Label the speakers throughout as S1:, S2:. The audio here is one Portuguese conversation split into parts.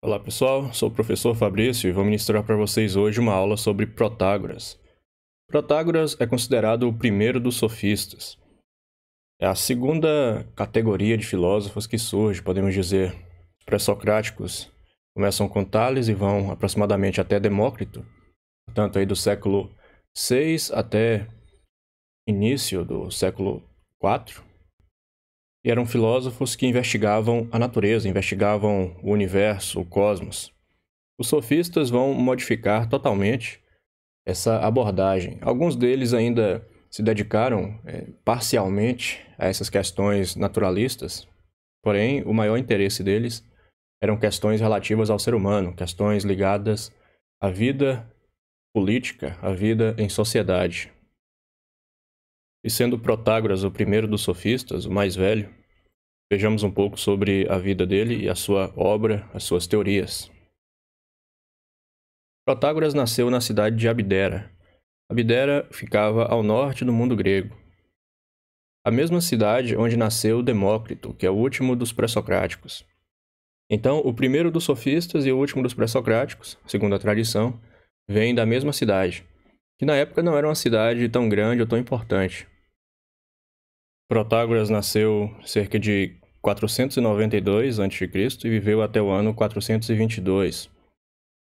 S1: Olá pessoal, sou o professor Fabrício e vou ministrar para vocês hoje uma aula sobre Protágoras. Protágoras é considerado o primeiro dos sofistas. É a segunda categoria de filósofos que surge, podemos dizer, pré-socráticos começam com Tales e vão aproximadamente até Demócrito, portanto aí do século VI até início do século IV eram filósofos que investigavam a natureza, investigavam o universo, o cosmos. Os sofistas vão modificar totalmente essa abordagem. Alguns deles ainda se dedicaram é, parcialmente a essas questões naturalistas, porém, o maior interesse deles eram questões relativas ao ser humano, questões ligadas à vida política, à vida em sociedade. E sendo Protágoras o primeiro dos sofistas, o mais velho, Vejamos um pouco sobre a vida dele e a sua obra, as suas teorias. Protágoras nasceu na cidade de Abdera. Abdera ficava ao norte do mundo grego. A mesma cidade onde nasceu Demócrito, que é o último dos pré-socráticos. Então, o primeiro dos sofistas e o último dos pré-socráticos, segundo a tradição, vem da mesma cidade, que na época não era uma cidade tão grande ou tão importante, Protágoras nasceu cerca de 492 a.C. e viveu até o ano 422.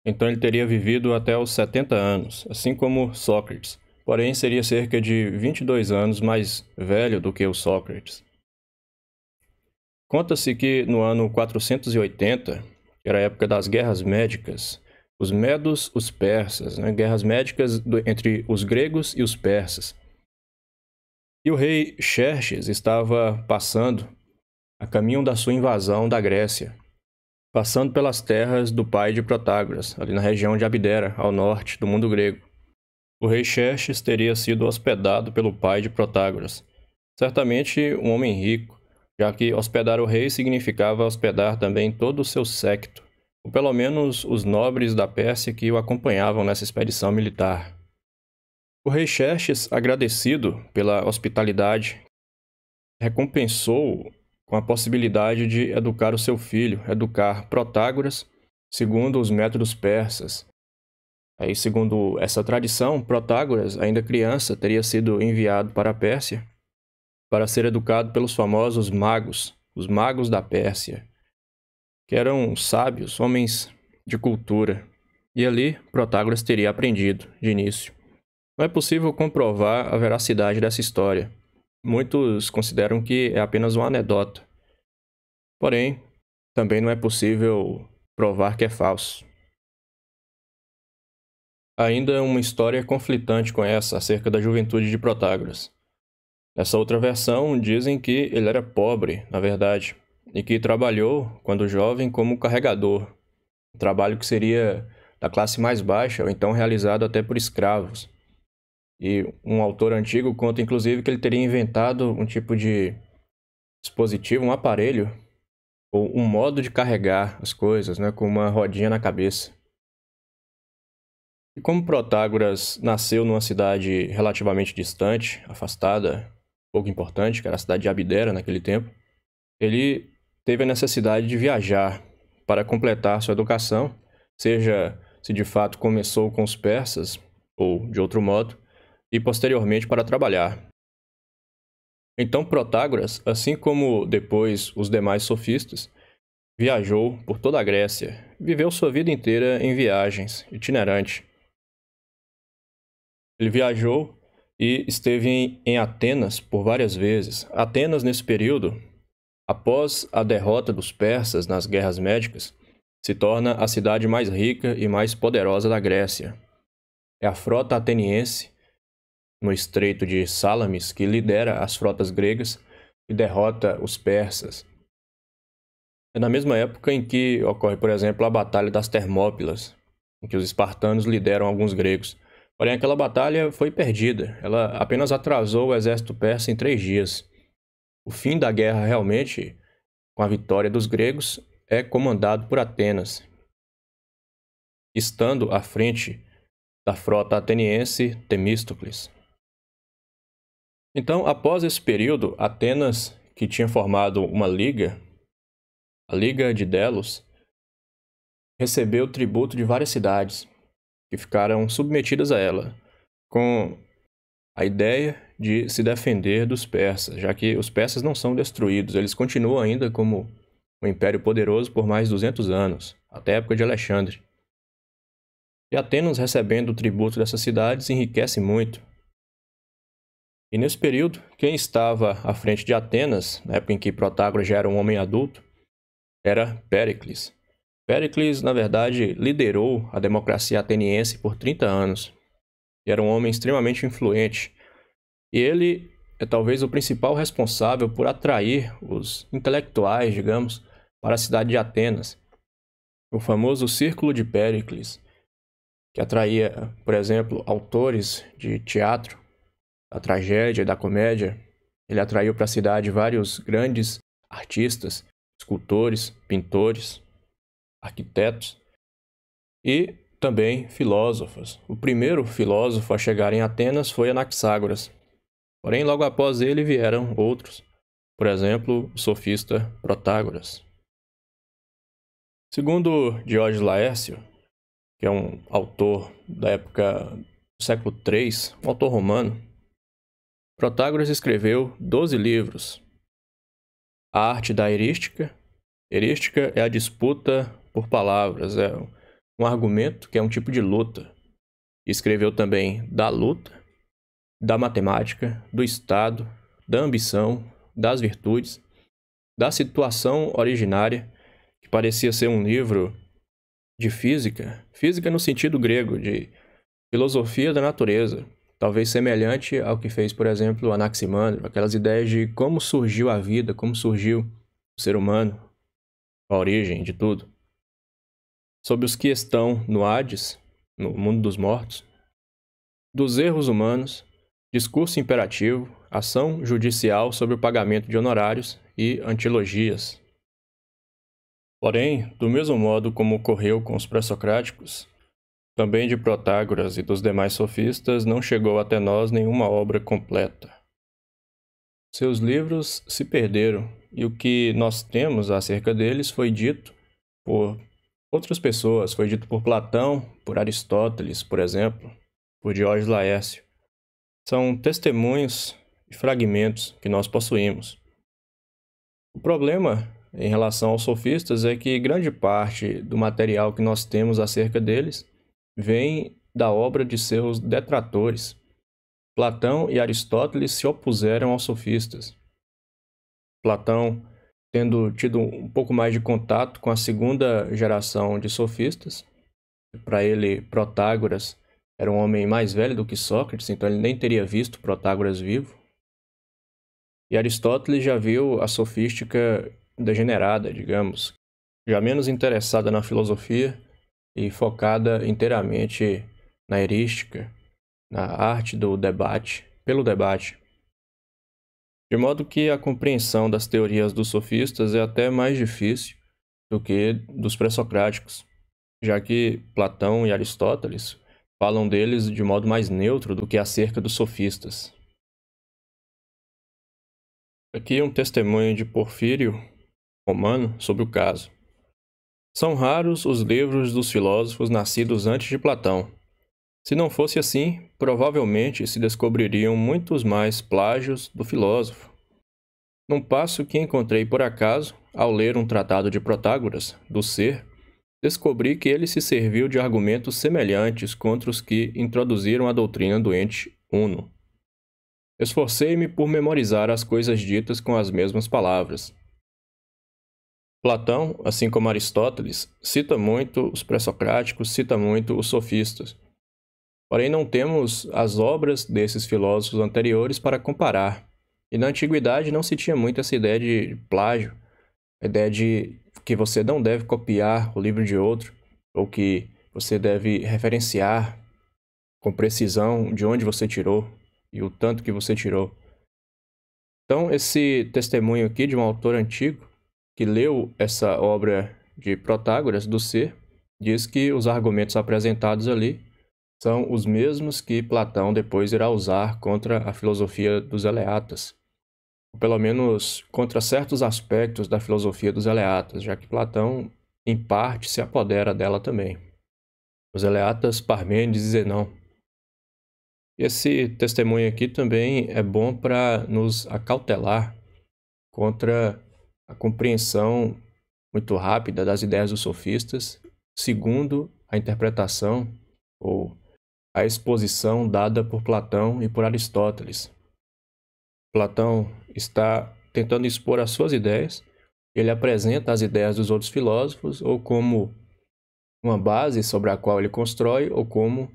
S1: Então ele teria vivido até os 70 anos, assim como Sócrates, porém seria cerca de 22 anos mais velho do que o Sócrates. Conta-se que no ano 480, que era a época das guerras médicas, os medos, os persas, né? guerras médicas do, entre os gregos e os persas, e o rei Xerxes estava passando a caminho da sua invasão da Grécia, passando pelas terras do pai de Protágoras, ali na região de Abdera, ao norte do mundo grego. O rei Xerxes teria sido hospedado pelo pai de Protágoras, certamente um homem rico, já que hospedar o rei significava hospedar também todo o seu séquito, ou pelo menos os nobres da Pérsia que o acompanhavam nessa expedição militar. O rei Xerxes, agradecido pela hospitalidade, recompensou com a possibilidade de educar o seu filho, educar Protágoras, segundo os métodos persas. Aí, segundo essa tradição, Protágoras, ainda criança, teria sido enviado para a Pérsia para ser educado pelos famosos magos, os magos da Pérsia, que eram sábios, homens de cultura. E ali Protágoras teria aprendido de início não é possível comprovar a veracidade dessa história. Muitos consideram que é apenas uma anedota. Porém, também não é possível provar que é falso. Ainda uma história conflitante com essa acerca da juventude de Protágoras. Nessa outra versão, dizem que ele era pobre, na verdade, e que trabalhou, quando jovem, como carregador, um trabalho que seria da classe mais baixa ou então realizado até por escravos. E um autor antigo conta, inclusive, que ele teria inventado um tipo de dispositivo, um aparelho, ou um modo de carregar as coisas, né, com uma rodinha na cabeça. E como Protágoras nasceu numa cidade relativamente distante, afastada, pouco importante, que era a cidade de Abdera naquele tempo, ele teve a necessidade de viajar para completar sua educação, seja se de fato começou com os persas ou de outro modo, e posteriormente para trabalhar. Então Protágoras, assim como depois os demais sofistas, viajou por toda a Grécia, viveu sua vida inteira em viagens, itinerante. Ele viajou e esteve em, Atenas por várias vezes. Atenas, nesse período, após a derrota dos persas nas guerras médicas, se torna a cidade mais rica e mais poderosa da Grécia. É a frota ateniense no estreito de Salamis, que lidera as frotas gregas e derrota os persas. É na mesma época em que ocorre, por exemplo, a Batalha das Termópilas, em que os espartanos lideram alguns gregos. Porém, aquela batalha foi perdida. Ela apenas atrasou o exército persa em três dias. O fim da guerra, realmente, com a vitória dos gregos, é comandado por Atenas, estando à frente da frota ateniense Temístocles. Então, após esse período, Atenas, que tinha formado uma liga, a Liga de Delos, recebeu tributo de várias cidades, que ficaram submetidas a ela, com a ideia de se defender dos persas, já que os persas não são destruídos, eles continuam ainda como um império poderoso por mais 200 anos, até a época de Alexandre. E Atenas, recebendo o tributo dessas cidades, enriquece muito, e nesse período, quem estava à frente de Atenas, na época em que Protágoras já era um homem adulto, era Péricles. Péricles, na verdade, liderou a democracia ateniense por 30 anos. E era um homem extremamente influente. E ele é talvez o principal responsável por atrair os intelectuais, digamos, para a cidade de Atenas. O famoso Círculo de Péricles, que atraía, por exemplo, autores de teatro da tragédia e da comédia, ele atraiu para a cidade vários grandes artistas, escultores, pintores, arquitetos e também filósofos. O primeiro filósofo a chegar em Atenas foi Anaxágoras. Porém, logo após ele vieram outros, por exemplo, o sofista Protágoras. Segundo Diógenes Laércio, que é um autor da época do século III, um autor romano, Protágoras escreveu 12 livros. A arte da herística. Herística é a disputa por palavras, é um argumento que é um tipo de luta. Escreveu também da luta, da matemática, do Estado, da ambição, das virtudes, da situação originária, que parecia ser um livro de física, física no sentido grego, de filosofia da natureza, talvez semelhante ao que fez, por exemplo, Anaximandro, aquelas ideias de como surgiu a vida, como surgiu o ser humano, a origem de tudo. Sobre os que estão no Hades, no mundo dos mortos, dos erros humanos, discurso imperativo, ação judicial sobre o pagamento de honorários e antilogias. Porém, do mesmo modo como ocorreu com os pré-socráticos, também de Protágoras e dos demais sofistas não chegou até nós nenhuma obra completa. Seus livros se perderam, e o que nós temos acerca deles foi dito por outras pessoas, foi dito por Platão, por Aristóteles, por exemplo, por Diógenes Laércio. São testemunhos e fragmentos que nós possuímos. O problema em relação aos sofistas é que grande parte do material que nós temos acerca deles vem da obra de seus detratores. Platão e Aristóteles se opuseram aos sofistas. Platão, tendo tido um pouco mais de contato com a segunda geração de sofistas, para ele, Protágoras era um homem mais velho do que Sócrates, então ele nem teria visto Protágoras vivo. E Aristóteles já viu a sofística degenerada, digamos, já menos interessada na filosofia e focada inteiramente na heurística, na arte do debate, pelo debate. De modo que a compreensão das teorias dos sofistas é até mais difícil do que dos pré-socráticos, já que Platão e Aristóteles falam deles de modo mais neutro do que acerca dos sofistas. Aqui um testemunho de Porfírio Romano sobre o caso. São raros os livros dos filósofos nascidos antes de Platão. Se não fosse assim, provavelmente se descobririam muitos mais plágios do filósofo. Num passo que encontrei por acaso, ao ler um tratado de Protágoras, do Ser, descobri que ele se serviu de argumentos semelhantes contra os que introduziram a doutrina do ente uno. Esforcei-me por memorizar as coisas ditas com as mesmas palavras, Platão, assim como Aristóteles, cita muito os pré-socráticos, cita muito os sofistas. Porém, não temos as obras desses filósofos anteriores para comparar. E na antiguidade não se tinha muito essa ideia de plágio, a ideia de que você não deve copiar o livro de outro, ou que você deve referenciar com precisão de onde você tirou e o tanto que você tirou. Então, esse testemunho aqui de um autor antigo que leu essa obra de Protágoras, do Ser, diz que os argumentos apresentados ali são os mesmos que Platão depois irá usar contra a filosofia dos Eleatas, ou pelo menos contra certos aspectos da filosofia dos Eleatas, já que Platão, em parte, se apodera dela também. Os Eleatas, Parmênides e Zenão. Esse testemunho aqui também é bom para nos acautelar contra a compreensão muito rápida das ideias dos sofistas, segundo a interpretação ou a exposição dada por Platão e por Aristóteles. Platão está tentando expor as suas ideias, ele apresenta as ideias dos outros filósofos ou como uma base sobre a qual ele constrói ou como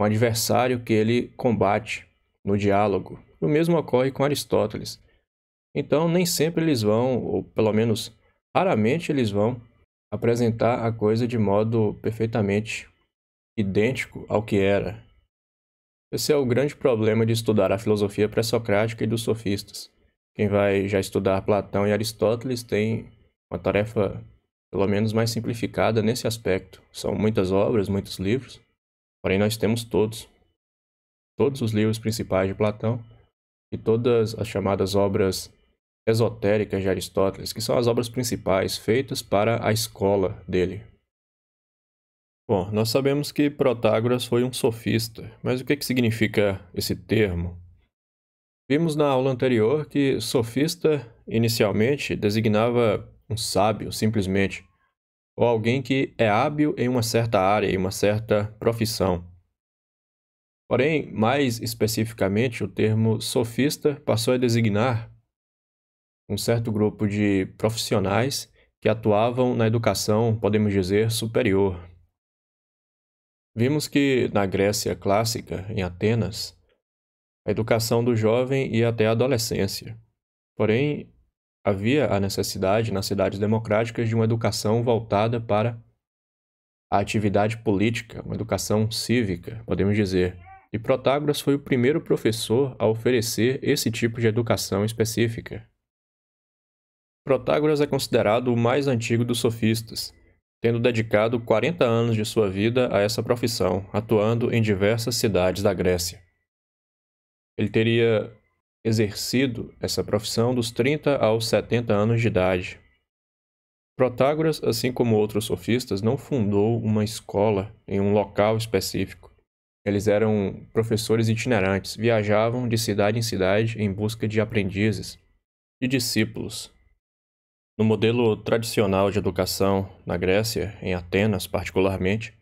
S1: um adversário que ele combate no diálogo. O mesmo ocorre com Aristóteles. Então, nem sempre eles vão, ou pelo menos raramente eles vão, apresentar a coisa de modo perfeitamente idêntico ao que era. Esse é o grande problema de estudar a filosofia pré-socrática e dos sofistas. Quem vai já estudar Platão e Aristóteles tem uma tarefa pelo menos mais simplificada nesse aspecto. São muitas obras, muitos livros, porém nós temos todos. Todos os livros principais de Platão e todas as chamadas obras esotéricas de Aristóteles, que são as obras principais feitas para a escola dele. Bom, nós sabemos que Protágoras foi um sofista, mas o que, é que significa esse termo? Vimos na aula anterior que sofista inicialmente designava um sábio, simplesmente, ou alguém que é hábil em uma certa área, em uma certa profissão. Porém, mais especificamente, o termo sofista passou a designar um certo grupo de profissionais que atuavam na educação, podemos dizer, superior. Vimos que na Grécia clássica, em Atenas, a educação do jovem ia até a adolescência. Porém, havia a necessidade nas cidades democráticas de uma educação voltada para a atividade política, uma educação cívica, podemos dizer. E Protágoras foi o primeiro professor a oferecer esse tipo de educação específica. Protágoras é considerado o mais antigo dos sofistas, tendo dedicado 40 anos de sua vida a essa profissão, atuando em diversas cidades da Grécia. Ele teria exercido essa profissão dos 30 aos 70 anos de idade. Protágoras, assim como outros sofistas, não fundou uma escola em um local específico. Eles eram professores itinerantes, viajavam de cidade em cidade em busca de aprendizes e discípulos no modelo tradicional de educação, na Grécia, em Atenas particularmente,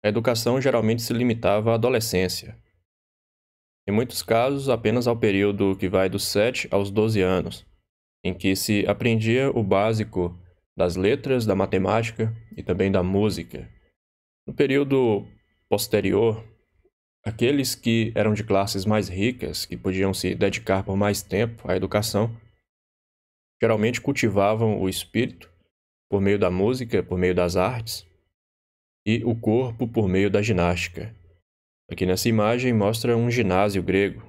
S1: a educação geralmente se limitava à adolescência. Em muitos casos, apenas ao período que vai dos 7 aos 12 anos, em que se aprendia o básico das letras, da matemática e também da música. No período posterior, aqueles que eram de classes mais ricas, que podiam se dedicar por mais tempo à educação, geralmente cultivavam o espírito por meio da música, por meio das artes, e o corpo por meio da ginástica. Aqui nessa imagem mostra um ginásio grego,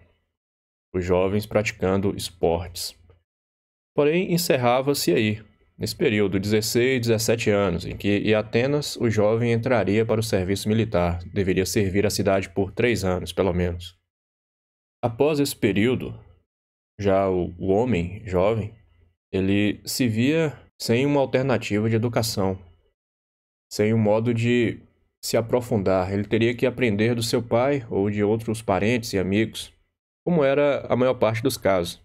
S1: os jovens praticando esportes. Porém, encerrava-se aí, nesse período, 16 17 anos, em que em Atenas o jovem entraria para o serviço militar, deveria servir a cidade por três anos, pelo menos. Após esse período, já o homem jovem ele se via sem uma alternativa de educação, sem um modo de se aprofundar. Ele teria que aprender do seu pai ou de outros parentes e amigos, como era a maior parte dos casos.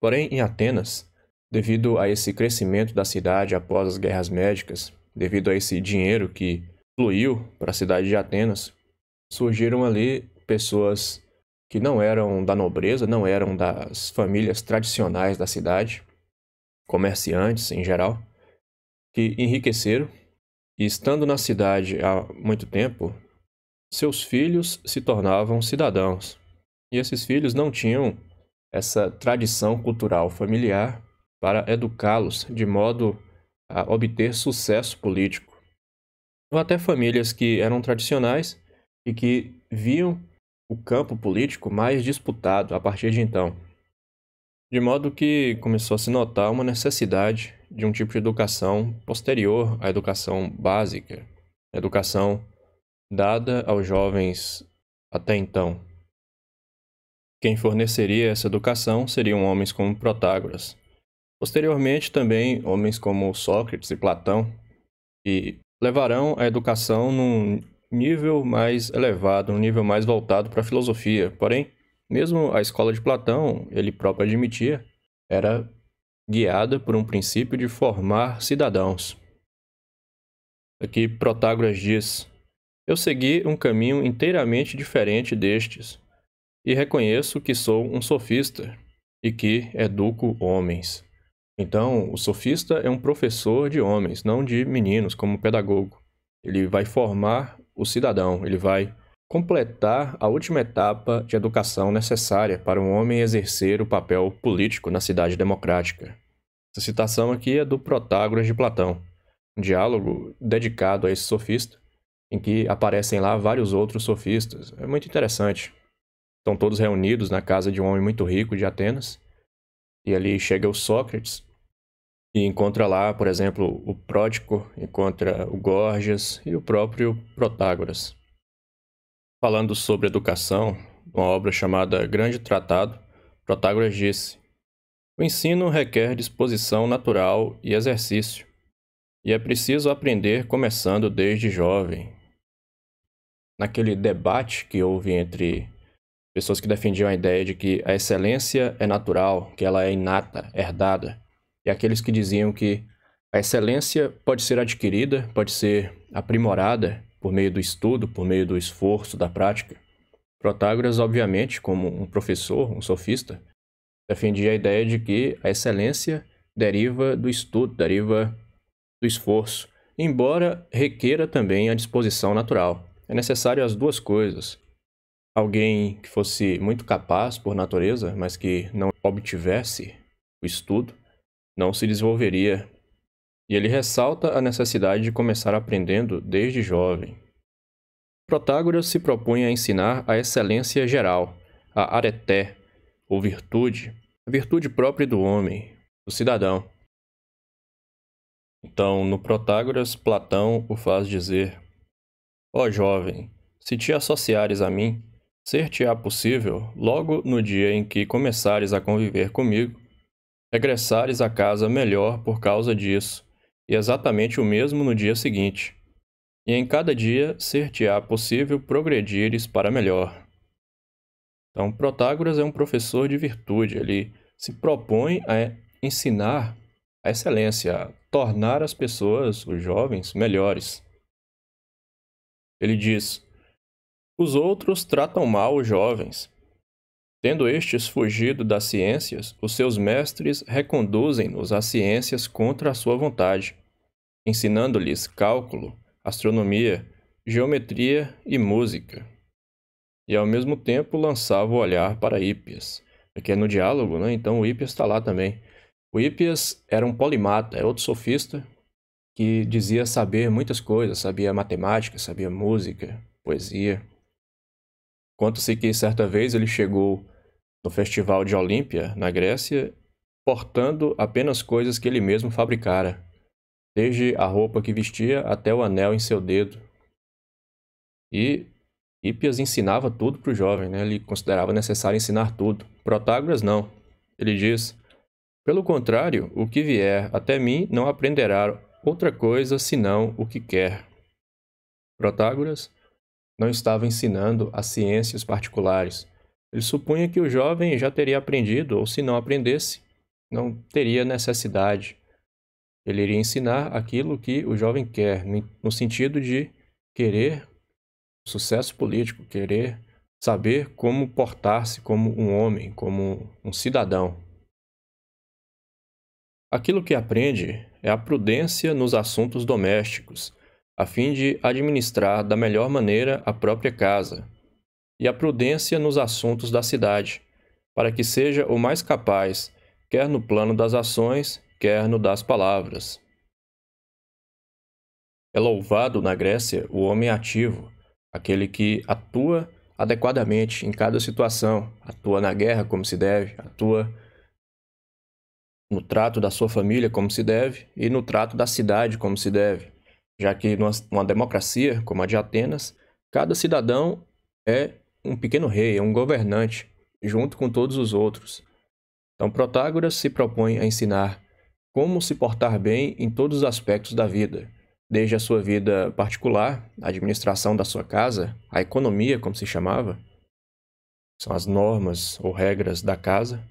S1: Porém, em Atenas, devido a esse crescimento da cidade após as guerras médicas, devido a esse dinheiro que fluiu para a cidade de Atenas, surgiram ali pessoas que não eram da nobreza, não eram das famílias tradicionais da cidade, comerciantes em geral, que enriqueceram e, estando na cidade há muito tempo, seus filhos se tornavam cidadãos. E esses filhos não tinham essa tradição cultural familiar para educá-los de modo a obter sucesso político. Ou até famílias que eram tradicionais e que viam o campo político mais disputado a partir de então. De modo que começou a se notar uma necessidade de um tipo de educação posterior à educação básica, educação dada aos jovens até então. Quem forneceria essa educação seriam homens como Protágoras. Posteriormente, também homens como Sócrates e Platão, que levarão a educação num nível mais elevado, um nível mais voltado para a filosofia, porém mesmo a escola de Platão, ele próprio admitia, era guiada por um princípio de formar cidadãos. Aqui Protágoras diz: Eu segui um caminho inteiramente diferente destes, e reconheço que sou um sofista e que educo homens. Então, o sofista é um professor de homens, não de meninos, como pedagogo. Ele vai formar o cidadão, ele vai completar a última etapa de educação necessária para um homem exercer o papel político na cidade democrática. Essa citação aqui é do Protágoras de Platão, um diálogo dedicado a esse sofista, em que aparecem lá vários outros sofistas. É muito interessante. Estão todos reunidos na casa de um homem muito rico de Atenas, e ali chega o Sócrates, e encontra lá, por exemplo, o Pródico, encontra o Gorgias e o próprio Protágoras falando sobre educação, uma obra chamada Grande Tratado, Protágoras disse: O ensino requer disposição natural e exercício, e é preciso aprender começando desde jovem. Naquele debate que houve entre pessoas que defendiam a ideia de que a excelência é natural, que ela é inata, herdada, e aqueles que diziam que a excelência pode ser adquirida, pode ser aprimorada por meio do estudo, por meio do esforço, da prática. Protágoras, obviamente, como um professor, um sofista, defendia a ideia de que a excelência deriva do estudo, deriva do esforço, embora requeira também a disposição natural. É necessário as duas coisas. Alguém que fosse muito capaz por natureza, mas que não obtivesse o estudo, não se desenvolveria e ele ressalta a necessidade de começar aprendendo desde jovem. Protágoras se propunha a ensinar a excelência geral, a areté, ou virtude, a virtude própria do homem, do cidadão. Então, no Protágoras, Platão o faz dizer: Ó oh, jovem, se te associares a mim, ser-te-á possível, logo no dia em que começares a conviver comigo, regressares a casa melhor por causa disso, e exatamente o mesmo no dia seguinte. E em cada dia ser-te-á possível progredires para melhor. Então, Protágoras é um professor de virtude, ele se propõe a ensinar a excelência, a tornar as pessoas, os jovens, melhores. Ele diz: Os outros tratam mal os jovens, Tendo estes fugido das ciências, os seus mestres reconduzem-nos às ciências contra a sua vontade, ensinando-lhes cálculo, astronomia, geometria e música. E ao mesmo tempo lançava o olhar para Hippias. Aqui é no diálogo, né? Então o Hippias está lá também. O Hippias era um polimata, é outro sofista que dizia saber muitas coisas, sabia matemática, sabia música, poesia. Conta-se que certa vez ele chegou no Festival de Olímpia, na Grécia, portando apenas coisas que ele mesmo fabricara, desde a roupa que vestia até o anel em seu dedo. E Hippias ensinava tudo para o jovem, né? ele considerava necessário ensinar tudo. Protágoras não. Ele diz: Pelo contrário, o que vier até mim não aprenderá outra coisa senão o que quer. Protágoras não estava ensinando as ciências particulares, ele supunha que o jovem já teria aprendido, ou se não aprendesse, não teria necessidade. Ele iria ensinar aquilo que o jovem quer, no sentido de querer sucesso político, querer saber como portar-se como um homem, como um cidadão. Aquilo que aprende é a prudência nos assuntos domésticos, a fim de administrar da melhor maneira a própria casa, e a prudência nos assuntos da cidade, para que seja o mais capaz, quer no plano das ações, quer no das palavras. É louvado na Grécia o homem ativo, aquele que atua adequadamente em cada situação, atua na guerra como se deve, atua no trato da sua família como se deve e no trato da cidade como se deve, já que numa, democracia como a de Atenas, cada cidadão é um pequeno rei, um governante, junto com todos os outros. Então, Protágoras se propõe a ensinar como se portar bem em todos os aspectos da vida, desde a sua vida particular, a administração da sua casa, a economia, como se chamava, são as normas ou regras da casa,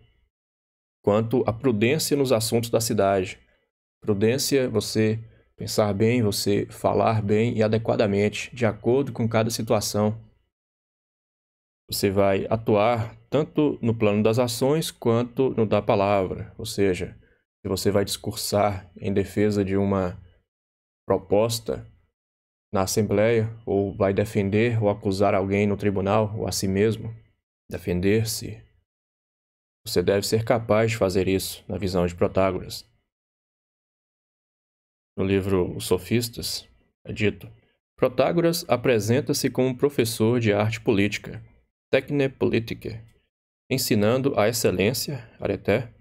S1: quanto à prudência nos assuntos da cidade. Prudência, você pensar bem, você falar bem e adequadamente, de acordo com cada situação você vai atuar tanto no plano das ações quanto no da palavra, ou seja, se você vai discursar em defesa de uma proposta na Assembleia, ou vai defender ou acusar alguém no tribunal ou a si mesmo, defender-se, você deve ser capaz de fazer isso, na visão de Protágoras. No livro Os Sofistas, é dito: Protágoras apresenta-se como professor de arte política, Technepolitik, ensinando a excelência, areté,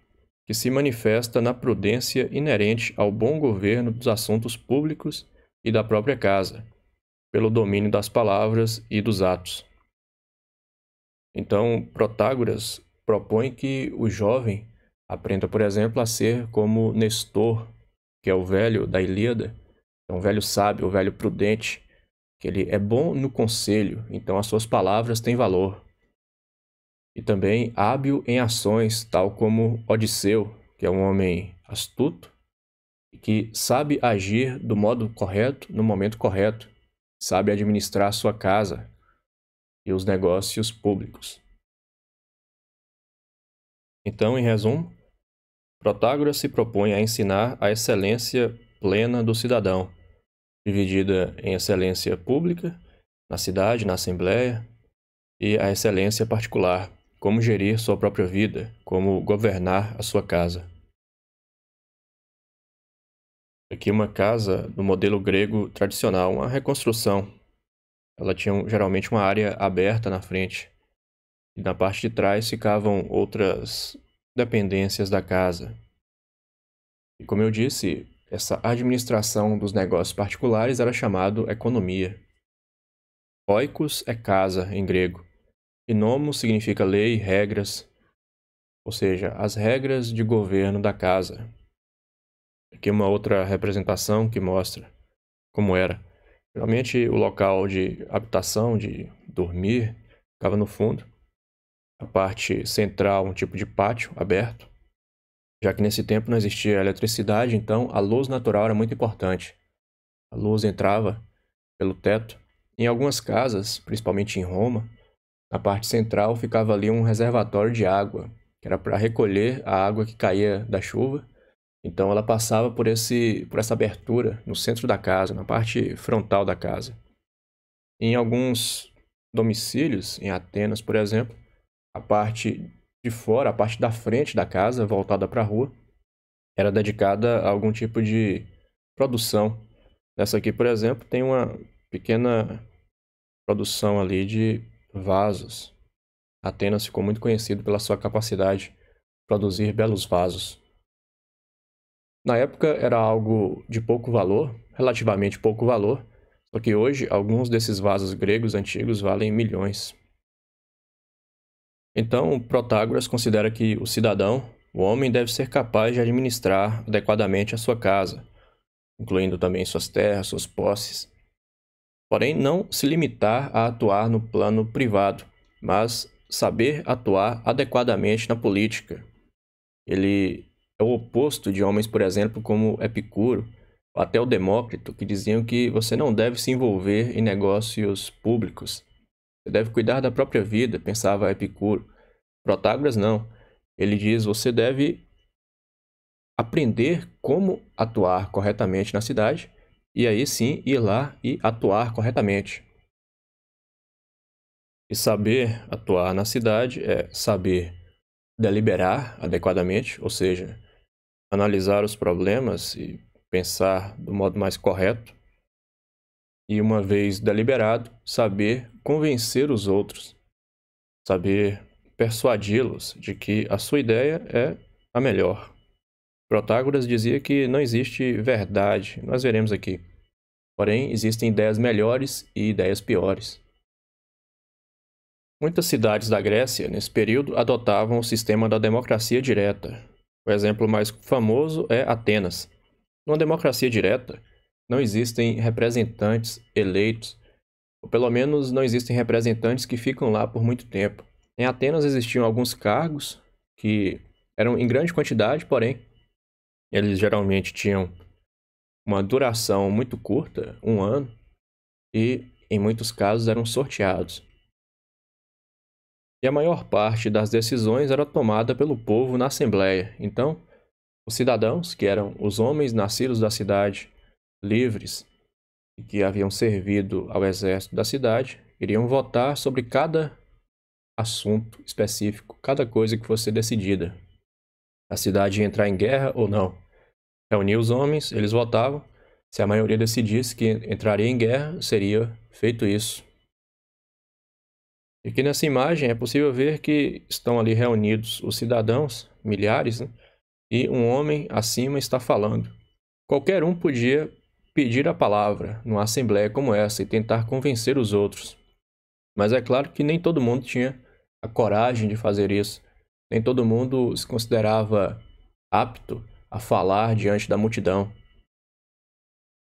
S1: que se manifesta na prudência inerente ao bom governo dos assuntos públicos e da própria casa, pelo domínio das palavras e dos atos. Então, Protágoras propõe que o jovem aprenda, por exemplo, a ser como Nestor, que é o velho da Ilíada, é um velho sábio, um velho prudente, que ele é bom no conselho, então as suas palavras têm valor e também hábil em ações, tal como Odisseu, que é um homem astuto e que sabe agir do modo correto no momento correto, sabe administrar sua casa e os negócios públicos. Então, em resumo, Protágoras se propõe a ensinar a excelência plena do cidadão, dividida em excelência pública, na cidade, na assembleia, e a excelência particular, como gerir sua própria vida, como governar a sua casa. Aqui uma casa do modelo grego tradicional, uma reconstrução. Ela tinha geralmente uma área aberta na frente e na parte de trás ficavam outras dependências da casa. E como eu disse, essa administração dos negócios particulares era chamado economia. Oikos é casa em grego. E nomo significa lei, regras, ou seja, as regras de governo da casa. Aqui uma outra representação que mostra como era. Geralmente o local de habitação, de dormir, ficava no fundo. A parte central, um tipo de pátio aberto. Já que nesse tempo não existia eletricidade, então a luz natural era muito importante. A luz entrava pelo teto. Em algumas casas, principalmente em Roma, na parte central ficava ali um reservatório de água, que era para recolher a água que caía da chuva. Então ela passava por esse por essa abertura no centro da casa, na parte frontal da casa. Em alguns domicílios em Atenas, por exemplo, a parte de fora, a parte da frente da casa, voltada para a rua, era dedicada a algum tipo de produção. Nessa aqui, por exemplo, tem uma pequena produção ali de Vasos. Atenas ficou muito conhecido pela sua capacidade de produzir belos vasos. Na época era algo de pouco valor, relativamente pouco valor, só que hoje alguns desses vasos gregos antigos valem milhões. Então, Protágoras considera que o cidadão, o homem, deve ser capaz de administrar adequadamente a sua casa, incluindo também suas terras, suas posses, porém não se limitar a atuar no plano privado, mas saber atuar adequadamente na política. Ele é o oposto de homens, por exemplo, como Epicuro, até o Demócrito, que diziam que você não deve se envolver em negócios públicos. Você deve cuidar da própria vida, pensava Epicuro. Protágoras não. Ele diz: você deve aprender como atuar corretamente na cidade e aí sim ir lá e atuar corretamente. E saber atuar na cidade é saber deliberar adequadamente, ou seja, analisar os problemas e pensar do modo mais correto. E uma vez deliberado, saber convencer os outros, saber persuadi-los de que a sua ideia é a melhor. Protágoras dizia que não existe verdade, nós veremos aqui. Porém, existem ideias melhores e ideias piores. Muitas cidades da Grécia, nesse período, adotavam o sistema da democracia direta. O exemplo mais famoso é Atenas. Numa democracia direta, não existem representantes eleitos, ou pelo menos não existem representantes que ficam lá por muito tempo. Em Atenas existiam alguns cargos que eram em grande quantidade, porém eles geralmente tinham uma duração muito curta, um ano, e em muitos casos eram sorteados. E a maior parte das decisões era tomada pelo povo na Assembleia. Então, os cidadãos, que eram os homens nascidos da cidade, livres, e que haviam servido ao exército da cidade, iriam votar sobre cada assunto específico, cada coisa que fosse decidida. A cidade ia entrar em guerra ou não reunia os homens, eles votavam. Se a maioria decidisse que entraria em guerra, seria feito isso. E aqui nessa imagem é possível ver que estão ali reunidos os cidadãos, milhares, né? e um homem acima está falando. Qualquer um podia pedir a palavra numa assembleia como essa e tentar convencer os outros. Mas é claro que nem todo mundo tinha a coragem de fazer isso, nem todo mundo se considerava apto a falar diante da multidão.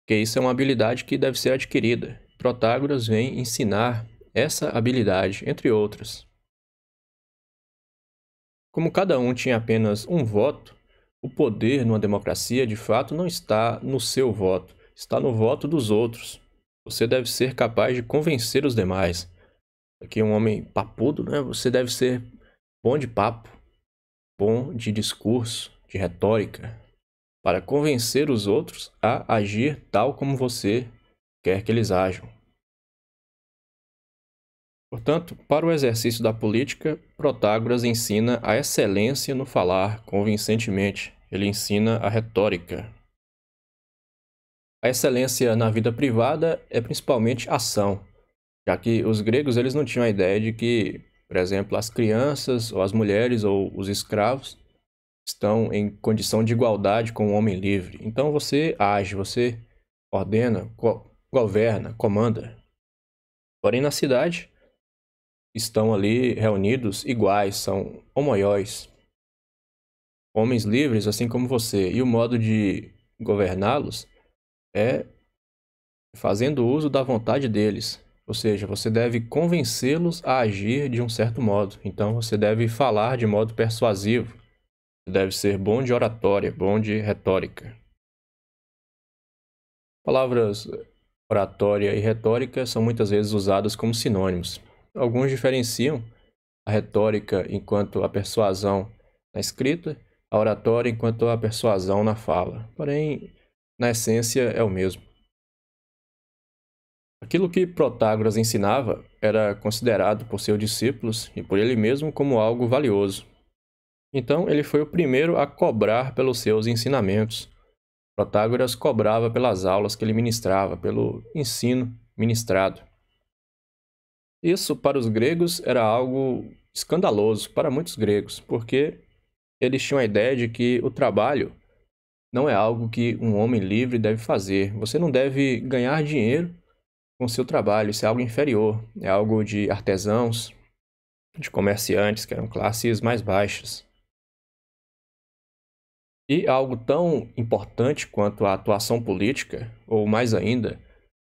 S1: Porque isso é uma habilidade que deve ser adquirida. Protágoras vem ensinar essa habilidade, entre outras. Como cada um tinha apenas um voto, o poder numa democracia de fato não está no seu voto, está no voto dos outros. Você deve ser capaz de convencer os demais. Aqui é um homem papudo, né? Você deve ser bom de papo, bom de discurso, de retórica, para convencer os outros a agir tal como você quer que eles ajam. Portanto, para o exercício da política, Protágoras ensina a excelência no falar convincentemente, ele ensina a retórica. A excelência na vida privada é principalmente ação, já que os gregos eles não tinham a ideia de que, por exemplo, as crianças ou as mulheres ou os escravos estão em condição de igualdade com o homem livre. Então você age, você ordena, governa, comanda. Porém, na cidade, estão ali reunidos iguais, são homoióis. Homens livres, assim como você. E o modo de governá-los é fazendo uso da vontade deles. Ou seja, você deve convencê-los a agir de um certo modo. Então, você deve falar de modo persuasivo deve ser bom de oratória, bom de retórica. Palavras oratória e retórica são muitas vezes usadas como sinônimos. Alguns diferenciam a retórica enquanto a persuasão na escrita, a oratória enquanto a persuasão na fala. Porém, na essência é o mesmo. Aquilo que Protágoras ensinava era considerado por seus discípulos e por ele mesmo como algo valioso. Então, ele foi o primeiro a cobrar pelos seus ensinamentos. Protágoras cobrava pelas aulas que ele ministrava, pelo ensino ministrado. Isso para os gregos era algo escandaloso para muitos gregos, porque eles tinham a ideia de que o trabalho não é algo que um homem livre deve fazer. Você não deve ganhar dinheiro com seu trabalho, isso é algo inferior, é algo de artesãos, de comerciantes, que eram classes mais baixas. E algo tão importante quanto a atuação política, ou mais ainda,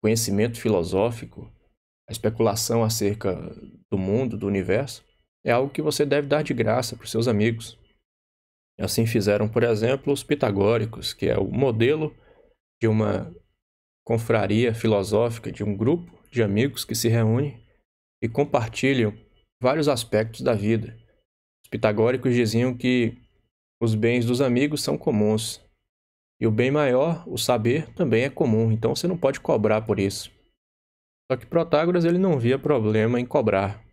S1: conhecimento filosófico, a especulação acerca do mundo, do universo, é algo que você deve dar de graça para os seus amigos. Assim fizeram, por exemplo, os pitagóricos, que é o modelo de uma confraria filosófica, de um grupo de amigos que se reúne e compartilham vários aspectos da vida. Os pitagóricos diziam que os bens dos amigos são comuns. E o bem maior, o saber, também é comum, então você não pode cobrar por isso. Só que Protágoras ele não via problema em cobrar.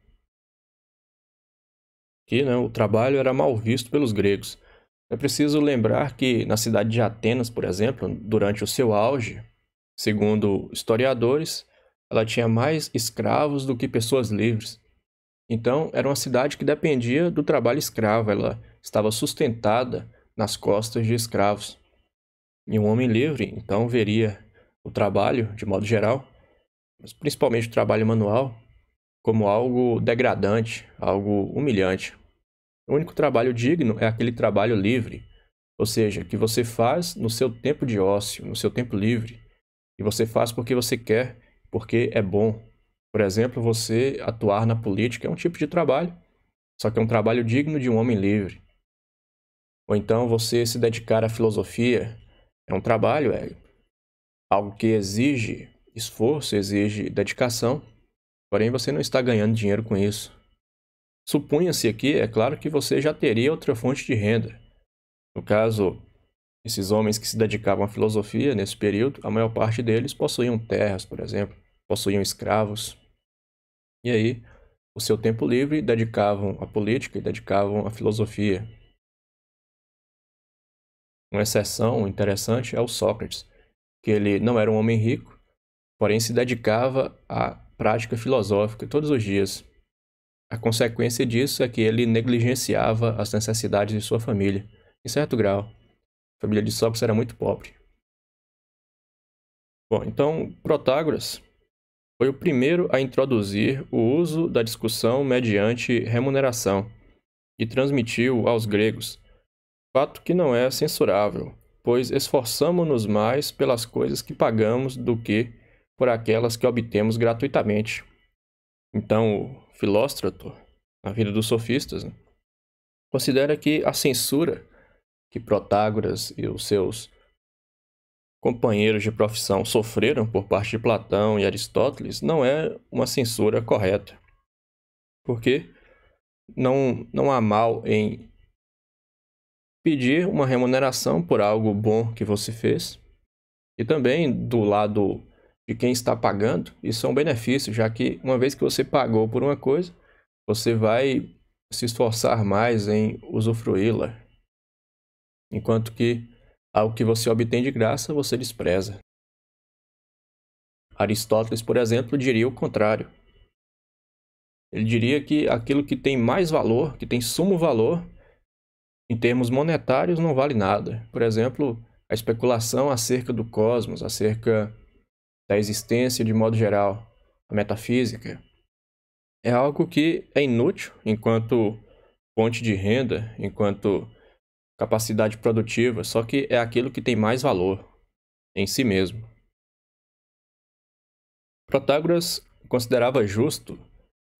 S1: Aqui, né, o trabalho era mal visto pelos gregos. É preciso lembrar que na cidade de Atenas, por exemplo, durante o seu auge, segundo historiadores, ela tinha mais escravos do que pessoas livres. Então, era uma cidade que dependia do trabalho escravo. Ela estava sustentada nas costas de escravos. E um homem livre, então, veria o trabalho, de modo geral, mas principalmente o trabalho manual, como algo degradante, algo humilhante. O único trabalho digno é aquele trabalho livre, ou seja, que você faz no seu tempo de ócio, no seu tempo livre, e você faz porque você quer, porque é bom. Por exemplo, você atuar na política é um tipo de trabalho, só que é um trabalho digno de um homem livre. Ou então você se dedicar à filosofia é um trabalho, é algo que exige esforço, exige dedicação, porém você não está ganhando dinheiro com isso. Supunha-se aqui, é claro, que você já teria outra fonte de renda. No caso, esses homens que se dedicavam à filosofia nesse período, a maior parte deles possuíam terras, por exemplo, possuíam escravos. E aí, o seu tempo livre dedicavam à política e dedicavam à filosofia. Uma exceção interessante é o Sócrates, que ele não era um homem rico, porém se dedicava à prática filosófica todos os dias. A consequência disso é que ele negligenciava as necessidades de sua família, em certo grau. A família de Sócrates era muito pobre. Bom, então Protágoras foi o primeiro a introduzir o uso da discussão mediante remuneração e transmitiu aos gregos fato que não é censurável, pois esforçamo-nos mais pelas coisas que pagamos do que por aquelas que obtemos gratuitamente. Então, o Filóstrato, na vida dos sofistas, né, considera que a censura que Protágoras e os seus companheiros de profissão sofreram por parte de Platão e Aristóteles não é uma censura correta. Porque não, não há mal em pedir uma remuneração por algo bom que você fez. E também do lado de quem está pagando, isso é um benefício, já que uma vez que você pagou por uma coisa, você vai se esforçar mais em usufruí-la. Enquanto que algo que você obtém de graça, você despreza. Aristóteles, por exemplo, diria o contrário. Ele diria que aquilo que tem mais valor, que tem sumo valor, em termos monetários, não vale nada. Por exemplo, a especulação acerca do cosmos, acerca da existência de modo geral, a metafísica, é algo que é inútil enquanto fonte de renda, enquanto capacidade produtiva, só que é aquilo que tem mais valor em si mesmo. Protágoras considerava justo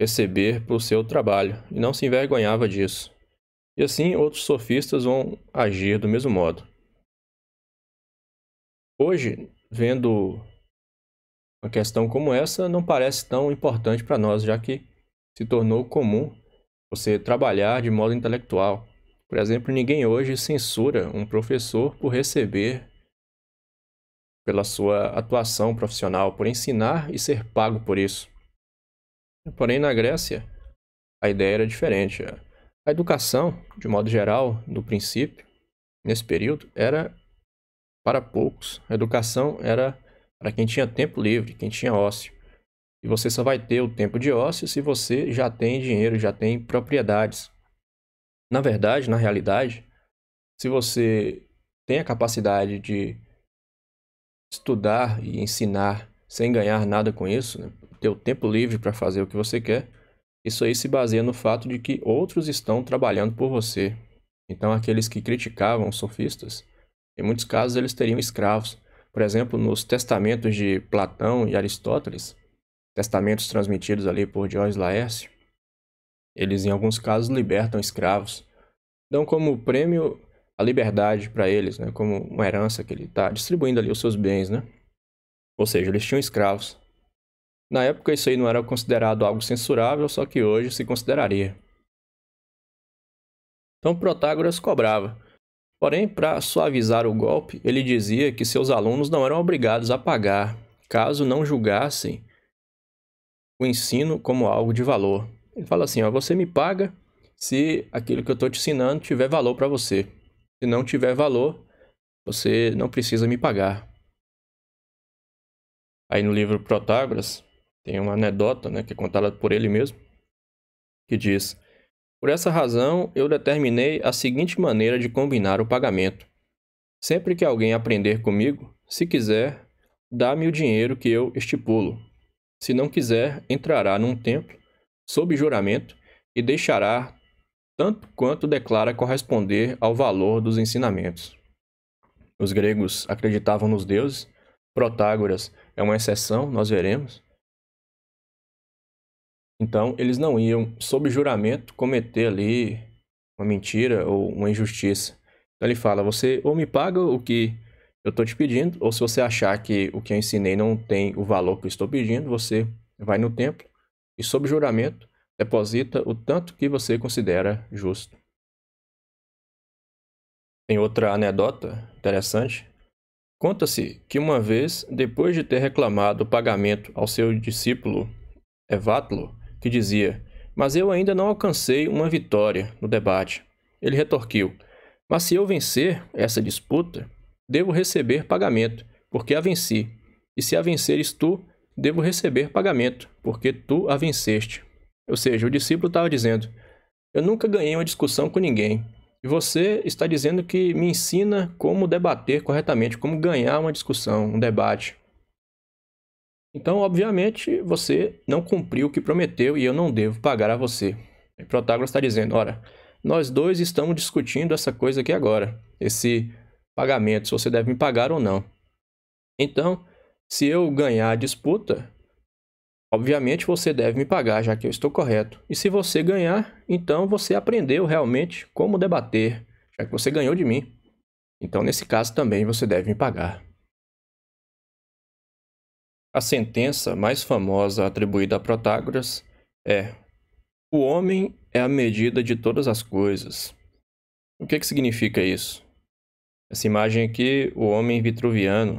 S1: receber por seu trabalho e não se envergonhava disso. E assim outros sofistas vão agir do mesmo modo. Hoje, vendo uma questão como essa, não parece tão importante para nós, já que se tornou comum você trabalhar de modo intelectual. Por exemplo, ninguém hoje censura um professor por receber pela sua atuação profissional, por ensinar e ser pago por isso. Porém, na Grécia, a ideia era diferente. A educação, de modo geral, no princípio, nesse período, era para poucos. A educação era para quem tinha tempo livre, quem tinha ócio. E você só vai ter o tempo de ócio se você já tem dinheiro, já tem propriedades. Na verdade, na realidade, se você tem a capacidade de estudar e ensinar sem ganhar nada com isso, né? ter o tempo livre para fazer o que você quer, isso aí se baseia no fato de que outros estão trabalhando por você. Então, aqueles que criticavam os sofistas, em muitos casos eles teriam escravos. Por exemplo, nos testamentos de Platão e Aristóteles, testamentos transmitidos ali por Diógenes Laércio, eles em alguns casos libertam escravos, dão então, como prêmio a liberdade para eles, né? como uma herança que ele está distribuindo ali os seus bens, né? Ou seja, eles tinham escravos. Na época isso aí não era considerado algo censurável, só que hoje se consideraria. Então Protágoras cobrava. Porém, para suavizar o golpe, ele dizia que seus alunos não eram obrigados a pagar, caso não julgassem o ensino como algo de valor. Ele fala assim: ó, você me paga se aquilo que eu estou te ensinando tiver valor para você. Se não tiver valor, você não precisa me pagar. Aí no livro Protágoras, tem uma anedota, né, que é contada por ele mesmo, que diz: Por essa razão, eu determinei a seguinte maneira de combinar o pagamento. Sempre que alguém aprender comigo, se quiser, dá-me o dinheiro que eu estipulo. Se não quiser, entrará num templo, sob juramento, e deixará tanto quanto declara corresponder ao valor dos ensinamentos. Os gregos acreditavam nos deuses, Protágoras é uma exceção, nós veremos, então, eles não iam, sob juramento, cometer ali uma mentira ou uma injustiça. Então, ele fala: você ou me paga o que eu estou te pedindo, ou se você achar que o que eu ensinei não tem o valor que eu estou pedindo, você vai no templo e, sob juramento, deposita o tanto que você considera justo. Tem outra anedota interessante. Conta-se que uma vez, depois de ter reclamado o pagamento ao seu discípulo Evátulo, que dizia: Mas eu ainda não alcancei uma vitória no debate. Ele retorquiu: Mas se eu vencer essa disputa, devo receber pagamento, porque a venci. E se a venceres tu, devo receber pagamento, porque tu a venceste. Ou seja, o discípulo estava dizendo: Eu nunca ganhei uma discussão com ninguém. E você está dizendo que me ensina como debater corretamente, como ganhar uma discussão, um debate. Então, obviamente, você não cumpriu o que prometeu e eu não devo pagar a você. E Protágoras está dizendo: ora, nós dois estamos discutindo essa coisa aqui agora, esse pagamento, se você deve me pagar ou não. Então, se eu ganhar a disputa, obviamente você deve me pagar, já que eu estou correto. E se você ganhar, então você aprendeu realmente como debater, já que você ganhou de mim. Então, nesse caso também você deve me pagar. A sentença mais famosa atribuída a Protágoras é: O homem é a medida de todas as coisas. O que, que significa isso? Essa imagem aqui, o homem vitruviano,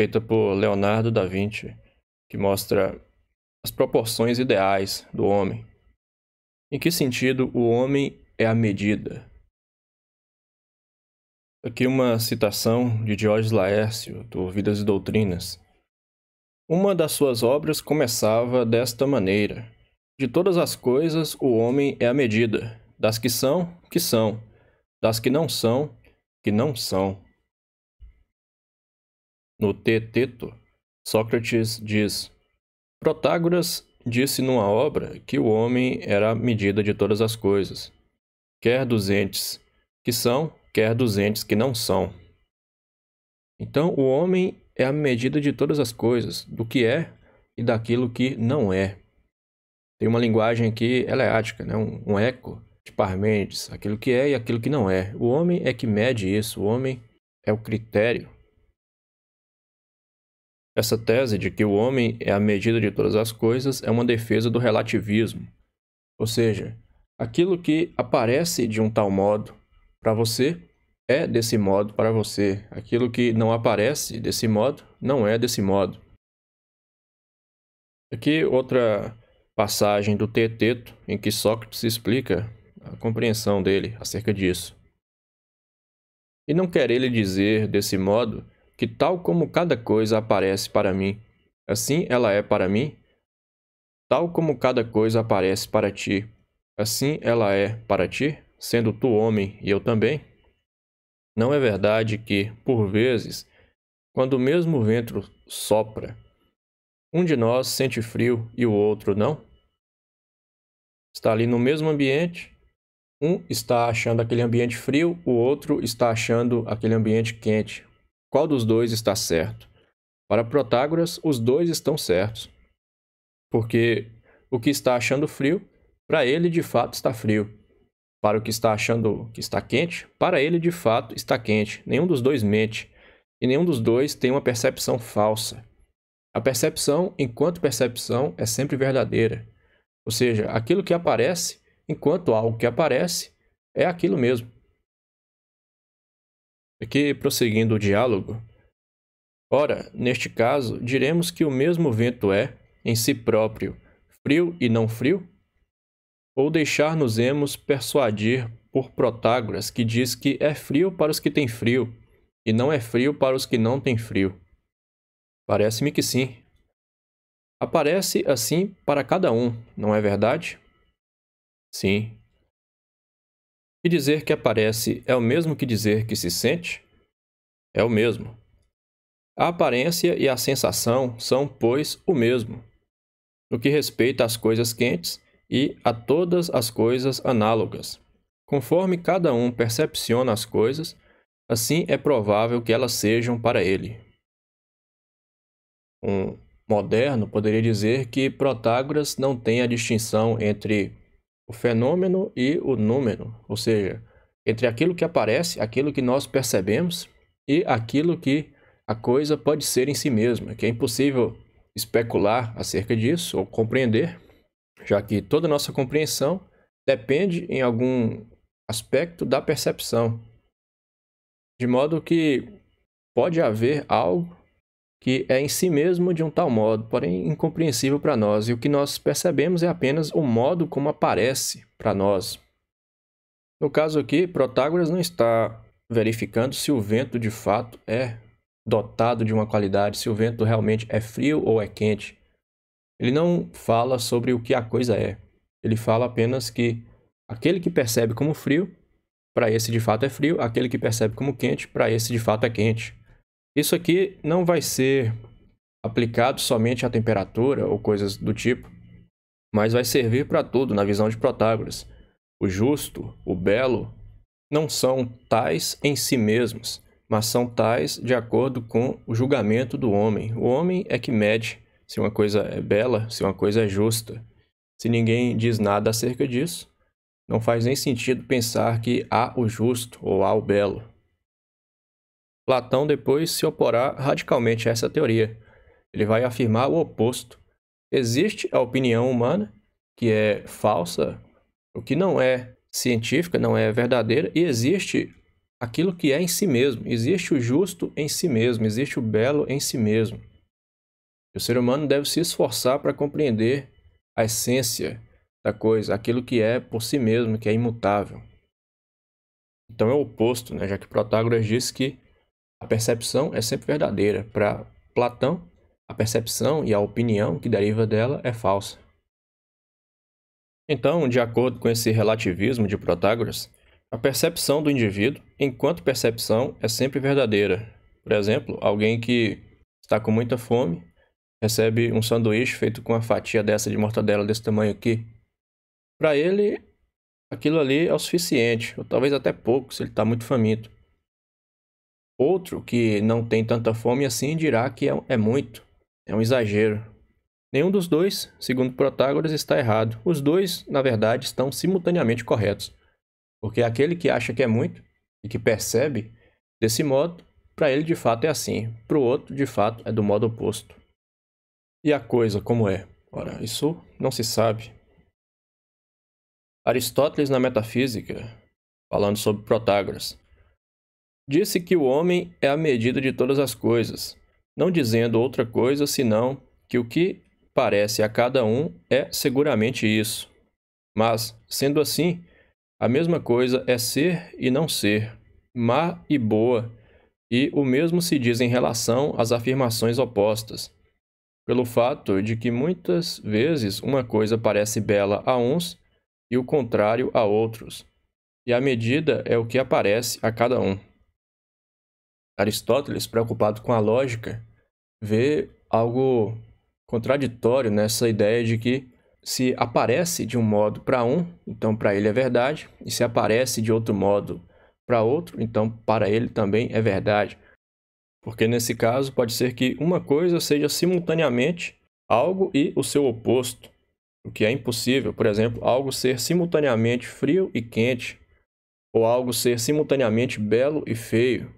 S1: feita por Leonardo da Vinci, que mostra as proporções ideais do homem. Em que sentido o homem é a medida? Aqui uma citação de Jorge Laércio, do Vidas e Doutrinas. Uma das suas obras começava desta maneira: De todas as coisas, o homem é a medida, das que são, que são, das que não são, que não são. No Teteto, Sócrates diz: Protágoras disse numa obra que o homem era a medida de todas as coisas, quer dos entes que são, quer dos entes que não são. Então, o homem é a medida de todas as coisas, do que é e daquilo que não é. Tem uma linguagem aqui eleática, é né? um, um eco de Parmênides, aquilo que é e aquilo que não é. O homem é que mede isso, o homem é o critério. Essa tese de que o homem é a medida de todas as coisas é uma defesa do relativismo, ou seja, aquilo que aparece de um tal modo para você é desse modo para você. Aquilo que não aparece desse modo não é desse modo. Aqui outra passagem do Teteto em que Sócrates explica a compreensão dele acerca disso. E não quer ele dizer desse modo que tal como cada coisa aparece para mim, assim ela é para mim, tal como cada coisa aparece para ti, assim ela é para ti, sendo tu homem e eu também. Não é verdade que, por vezes, quando o mesmo vento sopra, um de nós sente frio e o outro não? Está ali no mesmo ambiente, um está achando aquele ambiente frio, o outro está achando aquele ambiente quente. Qual dos dois está certo? Para Protágoras, os dois estão certos. Porque o que está achando frio, para ele de fato está frio. Para o que está achando que está quente, para ele de fato está quente. Nenhum dos dois mente. E nenhum dos dois tem uma percepção falsa. A percepção, enquanto percepção, é sempre verdadeira. Ou seja, aquilo que aparece, enquanto algo que aparece, é aquilo mesmo. Aqui, prosseguindo o diálogo. Ora, neste caso, diremos que o mesmo vento é, em si próprio, frio e não frio? ou deixar-nos emos persuadir por Protágoras, que diz que é frio para os que têm frio, e não é frio para os que não têm frio. Parece-me que sim. Aparece assim para cada um, não é verdade? Sim. E dizer que aparece é o mesmo que dizer que se sente? É o mesmo. A aparência e a sensação são, pois, o mesmo. No que respeita às coisas quentes, e a todas as coisas análogas. Conforme cada um percepciona as coisas, assim é provável que elas sejam para ele. Um moderno poderia dizer que Protágoras não tem a distinção entre o fenômeno e o número, ou seja, entre aquilo que aparece, aquilo que nós percebemos e aquilo que a coisa pode ser em si mesma, que é impossível especular acerca disso ou compreender, já que toda nossa compreensão depende em algum aspecto da percepção. De modo que pode haver algo que é em si mesmo de um tal modo, porém incompreensível para nós, e o que nós percebemos é apenas o modo como aparece para nós. No caso aqui, Protágoras não está verificando se o vento de fato é dotado de uma qualidade, se o vento realmente é frio ou é quente. Ele não fala sobre o que a coisa é. Ele fala apenas que aquele que percebe como frio, para esse de fato é frio, aquele que percebe como quente, para esse de fato é quente. Isso aqui não vai ser aplicado somente à temperatura ou coisas do tipo, mas vai servir para tudo na visão de Protágoras. O justo, o belo, não são tais em si mesmos, mas são tais de acordo com o julgamento do homem. O homem é que mede se uma coisa é bela, se uma coisa é justa. Se ninguém diz nada acerca disso, não faz nem sentido pensar que há o justo ou há o belo. Platão depois se oporá radicalmente a essa teoria. Ele vai afirmar o oposto. Existe a opinião humana, que é falsa, o que não é científica, não é verdadeira, e existe aquilo que é em si mesmo. Existe o justo em si mesmo, existe o belo em si mesmo. O ser humano deve se esforçar para compreender a essência da coisa, aquilo que é por si mesmo, que é imutável. Então é o oposto, né? já que Protágoras diz que a percepção é sempre verdadeira. Para Platão, a percepção e a opinião que deriva dela é falsa. Então, de acordo com esse relativismo de Protágoras, a percepção do indivíduo, enquanto percepção, é sempre verdadeira. Por exemplo, alguém que está com muita fome recebe um sanduíche feito com uma fatia dessa de mortadela desse tamanho aqui. Para ele, aquilo ali é o suficiente, ou talvez até pouco, se ele está muito faminto. Outro que não tem tanta fome assim dirá que é, é muito, é um exagero. Nenhum dos dois, segundo Protágoras, está errado. Os dois, na verdade, estão simultaneamente corretos. Porque aquele que acha que é muito e que percebe desse modo, para ele de fato é assim, para o outro de fato é do modo oposto. E a coisa como é? Ora, isso não se sabe. Aristóteles, na Metafísica, falando sobre Protágoras, disse que o homem é a medida de todas as coisas, não dizendo outra coisa senão que o que parece a cada um é seguramente isso. Mas, sendo assim, a mesma coisa é ser e não ser, má e boa, e o mesmo se diz em relação às afirmações opostas pelo fato de que muitas vezes uma coisa parece bela a uns e o contrário a outros, e a medida é o que aparece a cada um. Aristóteles, preocupado com a lógica, vê algo contraditório nessa ideia de que se aparece de um modo para um, então para ele é verdade, e se aparece de outro modo para outro, então para ele também é verdade porque nesse caso pode ser que uma coisa seja simultaneamente algo e o seu oposto, o que é impossível. Por exemplo, algo ser simultaneamente frio e quente, ou algo ser simultaneamente belo e feio.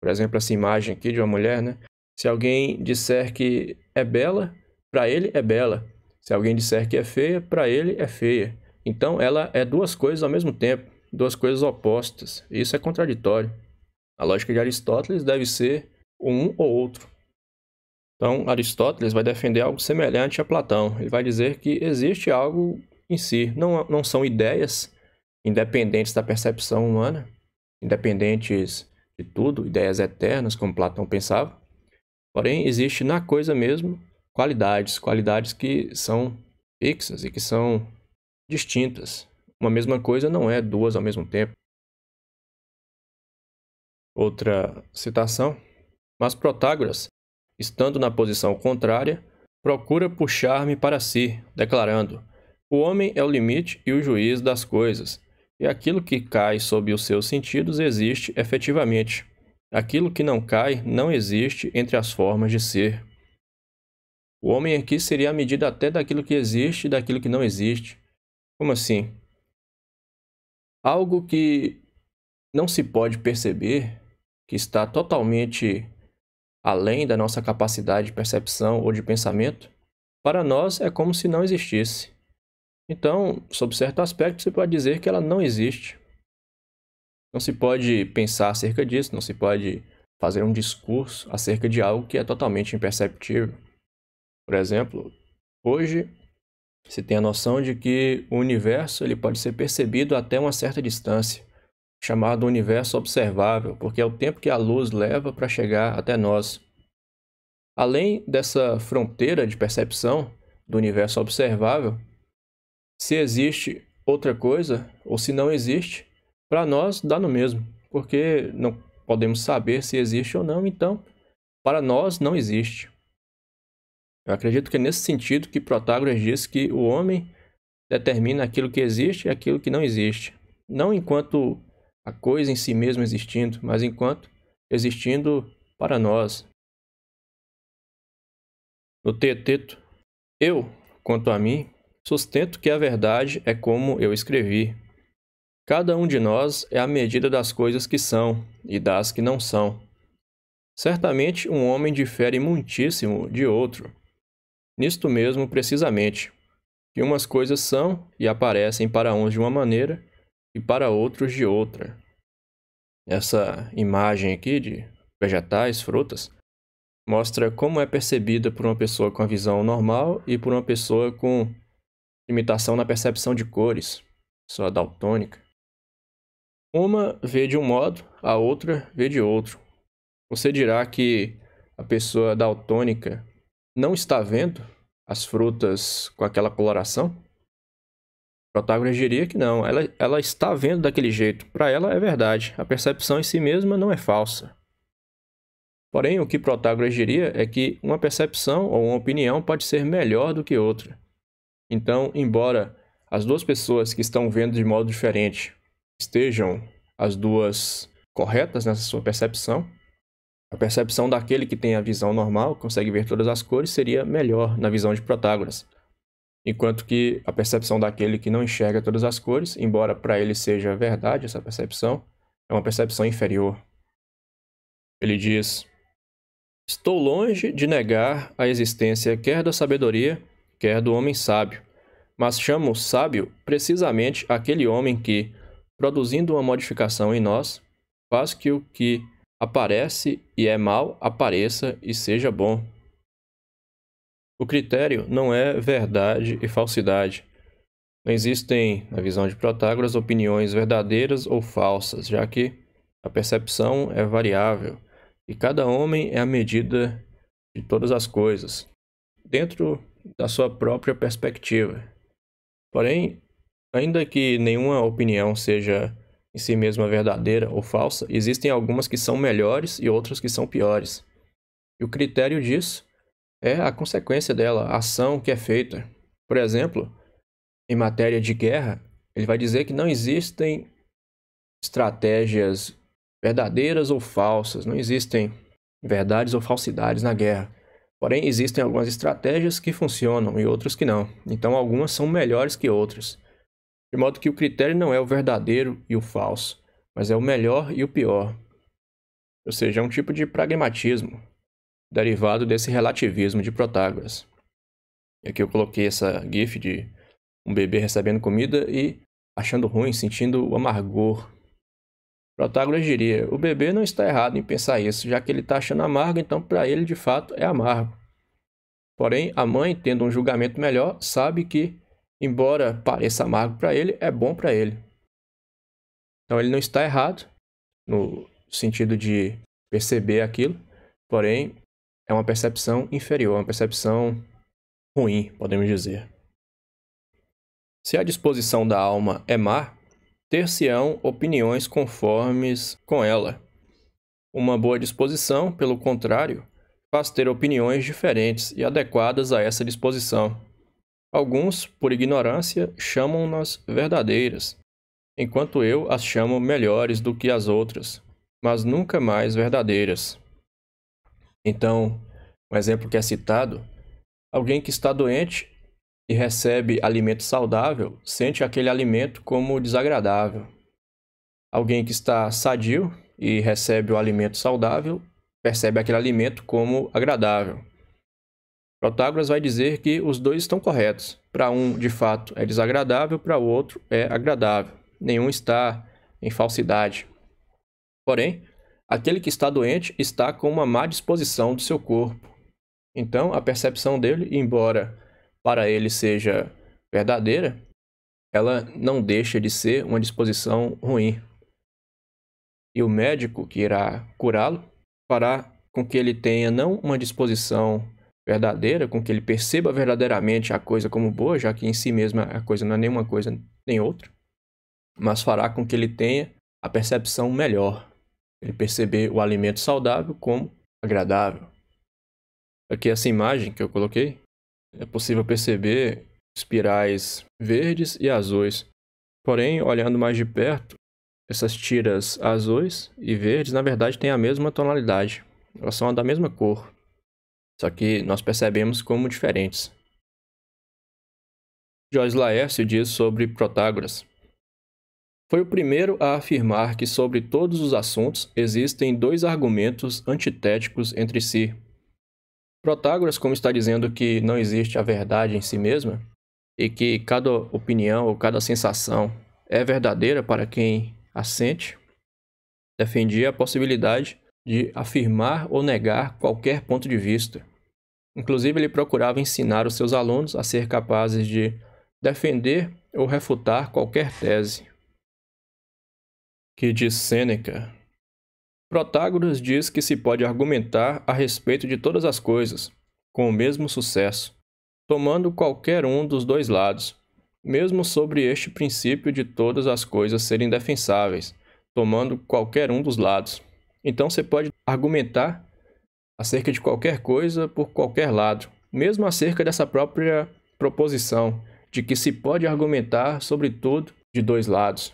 S1: Por exemplo, essa imagem aqui de uma mulher, né? Se alguém disser que é bela, para ele é bela. Se alguém disser que é feia, para ele é feia. Então, ela é duas coisas ao mesmo tempo, duas coisas opostas. Isso é contraditório. A lógica de Aristóteles deve ser um ou outro. Então, Aristóteles vai defender algo semelhante a Platão. Ele vai dizer que existe algo em si, não, não são ideias independentes da percepção humana, independentes de tudo, ideias eternas, como Platão pensava. Porém, existe na coisa mesmo qualidades, qualidades que são fixas e que são distintas. Uma mesma coisa não é duas ao mesmo tempo. Outra citação mas Protágoras, estando na posição contrária, procura puxar-me para si, declarando: O homem é o limite e o juiz das coisas, e aquilo que cai sob os seus sentidos existe efetivamente. Aquilo que não cai não existe entre as formas de ser. O homem aqui seria a medida até daquilo que existe e daquilo que não existe. Como assim? Algo que não se pode perceber, que está totalmente além da nossa capacidade de percepção ou de pensamento, para nós é como se não existisse. Então, sob certo aspecto, se pode dizer que ela não existe. Não se pode pensar acerca disso, não se pode fazer um discurso acerca de algo que é totalmente imperceptível. Por exemplo, hoje se tem a noção de que o universo ele pode ser percebido até uma certa distância chamado universo observável, porque é o tempo que a luz leva para chegar até nós. Além dessa fronteira de percepção do universo observável, se existe outra coisa ou se não existe, para nós dá no mesmo, porque não podemos saber se existe ou não, então para nós não existe. Eu acredito que é nesse sentido que Protágoras diz que o homem determina aquilo que existe e aquilo que não existe, não enquanto a coisa em si mesma existindo, mas enquanto existindo para nós. No Teteto, eu, quanto a mim, sustento que a verdade é como eu escrevi. Cada um de nós é a medida das coisas que são e das que não são. Certamente um homem difere muitíssimo de outro. Nisto mesmo, precisamente, que umas coisas são e aparecem para uns de uma maneira e para outros de outra. Essa imagem aqui de vegetais, frutas, mostra como é percebida por uma pessoa com a visão normal e por uma pessoa com limitação na percepção de cores, pessoa daltônica. Uma vê de um modo, a outra vê de outro. Você dirá que a pessoa daltônica não está vendo as frutas com aquela coloração? Protagoras diria que não, ela, ela está vendo daquele jeito, para ela é verdade, a percepção em si mesma não é falsa. Porém, o que Protágoras diria é que uma percepção ou uma opinião pode ser melhor do que outra. Então, embora as duas pessoas que estão vendo de modo diferente estejam as duas corretas nessa sua percepção, a percepção daquele que tem a visão normal, consegue ver todas as cores, seria melhor na visão de Protágoras enquanto que a percepção daquele que não enxerga todas as cores, embora para ele seja verdade essa percepção, é uma percepção inferior. Ele diz: Estou longe de negar a existência quer da sabedoria, quer do homem sábio, mas chamo sábio precisamente aquele homem que, produzindo uma modificação em nós, faz que o que aparece e é mal apareça e seja bom. O critério não é verdade e falsidade. Não existem, na visão de Protágoras, opiniões verdadeiras ou falsas, já que a percepção é variável e cada homem é a medida de todas as coisas, dentro da sua própria perspectiva. Porém, ainda que nenhuma opinião seja em si mesma verdadeira ou falsa, existem algumas que são melhores e outras que são piores. E o critério disso é a consequência dela, a ação que é feita. Por exemplo, em matéria de guerra, ele vai dizer que não existem estratégias verdadeiras ou falsas, não existem verdades ou falsidades na guerra. Porém, existem algumas estratégias que funcionam e outras que não. Então, algumas são melhores que outras. De modo que o critério não é o verdadeiro e o falso, mas é o melhor e o pior. Ou seja, é um tipo de pragmatismo derivado desse relativismo de Protágoras. aqui eu coloquei essa gif de um bebê recebendo comida e achando ruim, sentindo o amargor. Protágoras diria: o bebê não está errado em pensar isso, já que ele está achando amargo, então para ele de fato é amargo. Porém, a mãe, tendo um julgamento melhor, sabe que, embora pareça amargo para ele, é bom para ele. Então ele não está errado no sentido de perceber aquilo, porém é uma percepção inferior, é uma percepção ruim, podemos dizer. Se a disposição da alma é má, ter-se-ão opiniões conformes com ela. Uma boa disposição, pelo contrário, faz ter opiniões diferentes e adequadas a essa disposição. Alguns, por ignorância, chamam-nas verdadeiras, enquanto eu as chamo melhores do que as outras, mas nunca mais verdadeiras. Então, um exemplo que é citado: alguém que está doente e recebe alimento saudável sente aquele alimento como desagradável. Alguém que está sadio e recebe o alimento saudável percebe aquele alimento como agradável. Protágoras vai dizer que os dois estão corretos. Para um, de fato, é desagradável, para o outro é agradável. Nenhum está em falsidade. Porém, Aquele que está doente está com uma má disposição do seu corpo. Então, a percepção dele, embora para ele seja verdadeira, ela não deixa de ser uma disposição ruim. E o médico que irá curá-lo fará com que ele tenha não uma disposição verdadeira, com que ele perceba verdadeiramente a coisa como boa, já que em si mesma a coisa não é nenhuma coisa nem outra, mas fará com que ele tenha a percepção melhor. Ele perceber o alimento saudável como agradável. Aqui essa imagem que eu coloquei, é possível perceber espirais verdes e azuis. Porém, olhando mais de perto, essas tiras azuis e verdes, na verdade, têm a mesma tonalidade. Elas são da mesma cor. Só que nós percebemos como diferentes. Joyce Laércio diz sobre Protágoras. Foi o primeiro a afirmar que sobre todos os assuntos existem dois argumentos antitéticos entre si. Protágoras, como está dizendo que não existe a verdade em si mesma, e que cada opinião ou cada sensação é verdadeira para quem a sente, defendia a possibilidade de afirmar ou negar qualquer ponto de vista. Inclusive, ele procurava ensinar os seus alunos a ser capazes de defender ou refutar qualquer tese que diz Sêneca. Protágoras diz que se pode argumentar a respeito de todas as coisas, com o mesmo sucesso, tomando qualquer um dos dois lados, mesmo sobre este princípio de todas as coisas serem defensáveis, tomando qualquer um dos lados. Então você pode argumentar acerca de qualquer coisa por qualquer lado, mesmo acerca dessa própria proposição de que se pode argumentar sobre tudo de dois lados.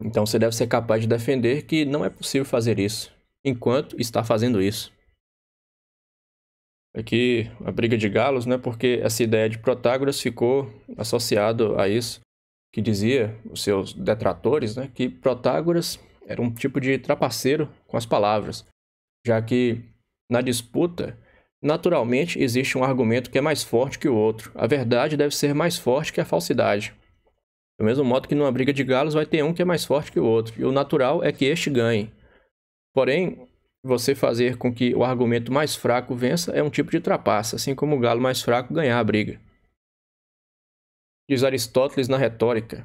S1: Então você deve ser capaz de defender que não é possível fazer isso, enquanto está fazendo isso. Aqui a briga de galos, né? Porque essa ideia de Protágoras ficou associado a isso que dizia os seus detratores, né, que Protágoras era um tipo de trapaceiro com as palavras, já que na disputa naturalmente existe um argumento que é mais forte que o outro. A verdade deve ser mais forte que a falsidade. Do mesmo modo que numa briga de galos vai ter um que é mais forte que o outro, e o natural é que este ganhe. Porém, você fazer com que o argumento mais fraco vença é um tipo de trapaça, assim como o galo mais fraco ganhar a briga. Diz Aristóteles na Retórica: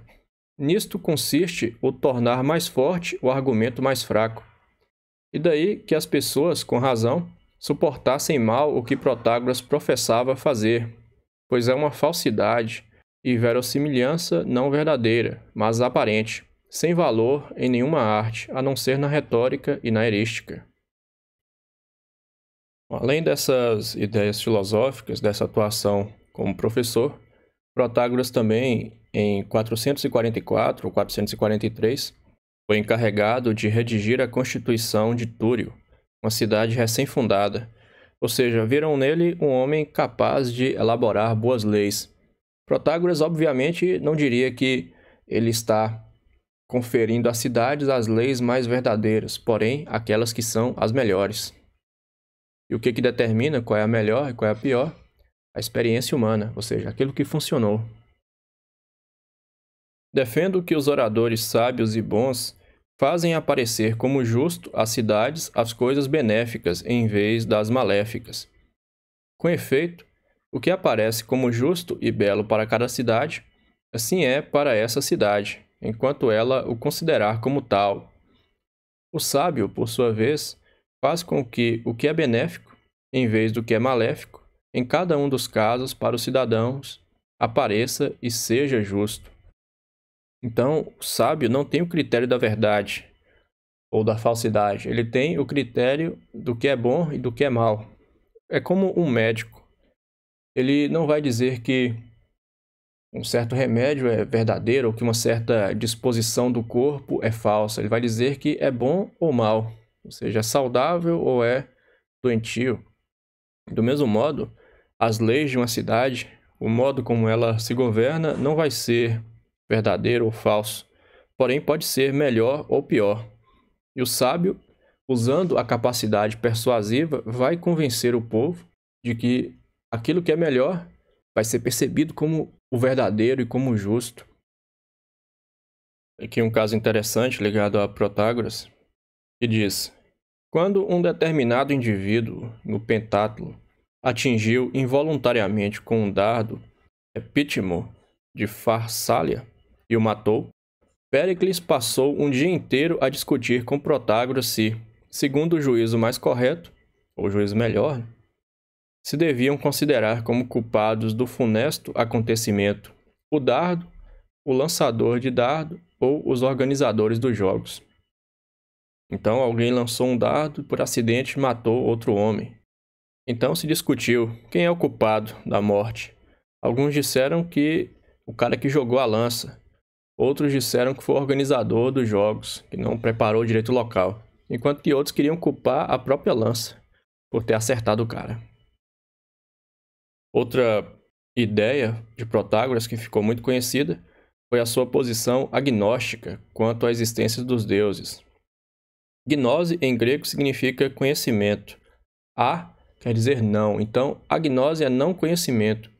S1: Nisto consiste o tornar mais forte o argumento mais fraco. E daí que as pessoas, com razão, suportassem mal o que Protágoras professava fazer, pois é uma falsidade e verossimilhança não verdadeira, mas aparente, sem valor em nenhuma arte, a não ser na retórica e na erística. Além dessas ideias filosóficas, dessa atuação como professor, Protágoras também, em 444 ou 443, foi encarregado de redigir a Constituição de Túrio, uma cidade recém-fundada, ou seja, viram nele um homem capaz de elaborar boas leis Protágoras, obviamente, não diria que ele está conferindo às cidades as leis mais verdadeiras, porém aquelas que são as melhores. E o que, que determina qual é a melhor e qual é a pior? A experiência humana, ou seja, aquilo que funcionou. Defendo que os oradores sábios e bons fazem aparecer como justo às cidades as coisas benéficas em vez das maléficas. Com efeito, o que aparece como justo e belo para cada cidade, assim é para essa cidade, enquanto ela o considerar como tal. O sábio, por sua vez, faz com que o que é benéfico, em vez do que é maléfico, em cada um dos casos para os cidadãos, apareça e seja justo. Então, o sábio não tem o critério da verdade ou da falsidade, ele tem o critério do que é bom e do que é mal. É como um médico ele não vai dizer que um certo remédio é verdadeiro ou que uma certa disposição do corpo é falsa. Ele vai dizer que é bom ou mal, ou seja, é saudável ou é doentio. Do mesmo modo, as leis de uma cidade, o modo como ela se governa, não vai ser verdadeiro ou falso, porém pode ser melhor ou pior. E o sábio, usando a capacidade persuasiva, vai convencer o povo de que aquilo que é melhor vai ser percebido como o verdadeiro e como o justo. Aqui um caso interessante ligado a Protágoras, que diz: quando um determinado indivíduo no pentátulo atingiu involuntariamente com um dardo Epítimo de Farsália e o matou, Péricles passou um dia inteiro a discutir com Protágoras se, segundo o juízo mais correto, ou juízo melhor, se deviam considerar como culpados do funesto acontecimento o dardo, o lançador de dardo ou os organizadores dos jogos. Então, alguém lançou um dardo e por acidente matou outro homem. Então se discutiu quem é o culpado da morte. Alguns disseram que o cara que jogou a lança. Outros disseram que foi o organizador dos jogos, que não preparou direito o local. Enquanto que outros queriam culpar a própria lança por ter acertado o cara. Outra ideia de Protágoras que ficou muito conhecida foi a sua posição agnóstica quanto à existência dos deuses. Gnose em grego significa conhecimento. A quer dizer não, então agnose é não conhecimento.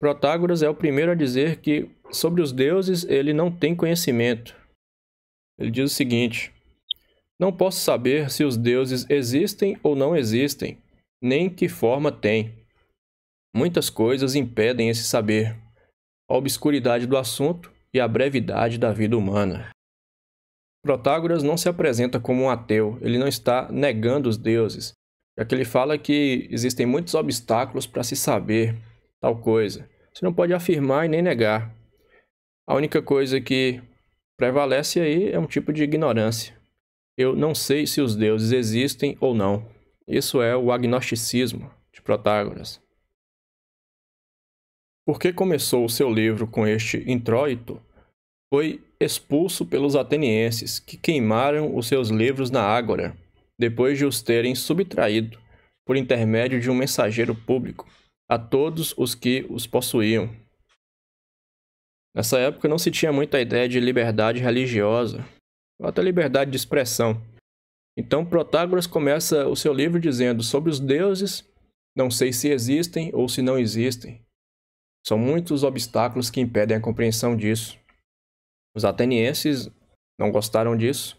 S1: Protágoras é o primeiro a dizer que sobre os deuses ele não tem conhecimento. Ele diz o seguinte: Não posso saber se os deuses existem ou não existem, nem que forma têm. Muitas coisas impedem esse saber, a obscuridade do assunto e a brevidade da vida humana. Protágoras não se apresenta como um ateu, ele não está negando os deuses, já que ele fala que existem muitos obstáculos para se saber tal coisa. Você não pode afirmar e nem negar. A única coisa que prevalece aí é um tipo de ignorância. Eu não sei se os deuses existem ou não. Isso é o agnosticismo de Protágoras porque começou o seu livro com este introito, foi expulso pelos atenienses, que queimaram os seus livros na Ágora, depois de os terem subtraído, por intermédio de um mensageiro público, a todos os que os possuíam. Nessa época não se tinha muita ideia de liberdade religiosa, ou até liberdade de expressão. Então Protágoras começa o seu livro dizendo sobre os deuses, não sei se existem ou se não existem, são muitos obstáculos que impedem a compreensão disso. Os atenienses não gostaram disso,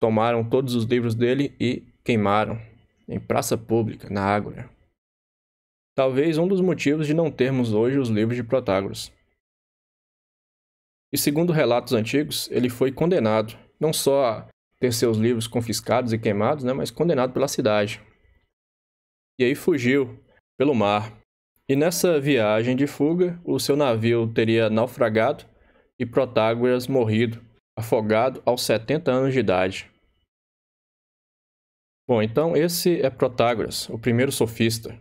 S1: tomaram todos os livros dele e queimaram em praça pública, na Ágora. Talvez um dos motivos de não termos hoje os livros de Protágoras. E segundo relatos antigos, ele foi condenado, não só a ter seus livros confiscados e queimados, né, mas condenado pela cidade. E aí fugiu pelo mar e nessa viagem de fuga, o seu navio teria naufragado e Protágoras morrido, afogado aos 70 anos de idade. Bom, então esse é Protágoras, o primeiro sofista.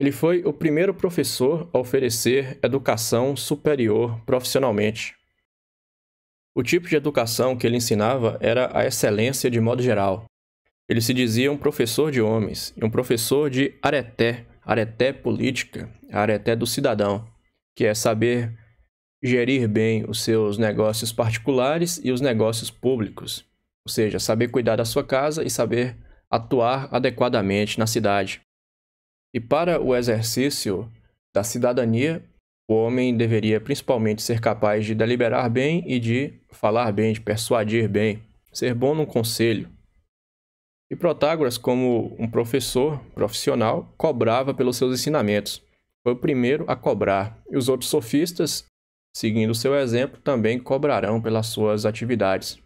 S1: Ele foi o primeiro professor a oferecer educação superior profissionalmente. O tipo de educação que ele ensinava era a excelência de modo geral. Ele se dizia um professor de homens e um professor de areté, área até política, área até do cidadão, que é saber gerir bem os seus negócios particulares e os negócios públicos, ou seja, saber cuidar da sua casa e saber atuar adequadamente na cidade. E para o exercício da cidadania, o homem deveria principalmente ser capaz de deliberar bem e de falar bem, de persuadir bem, ser bom no conselho, e Protágoras, como um professor profissional, cobrava pelos seus ensinamentos. Foi o primeiro a cobrar, e os outros sofistas, seguindo seu exemplo, também cobrarão pelas suas atividades.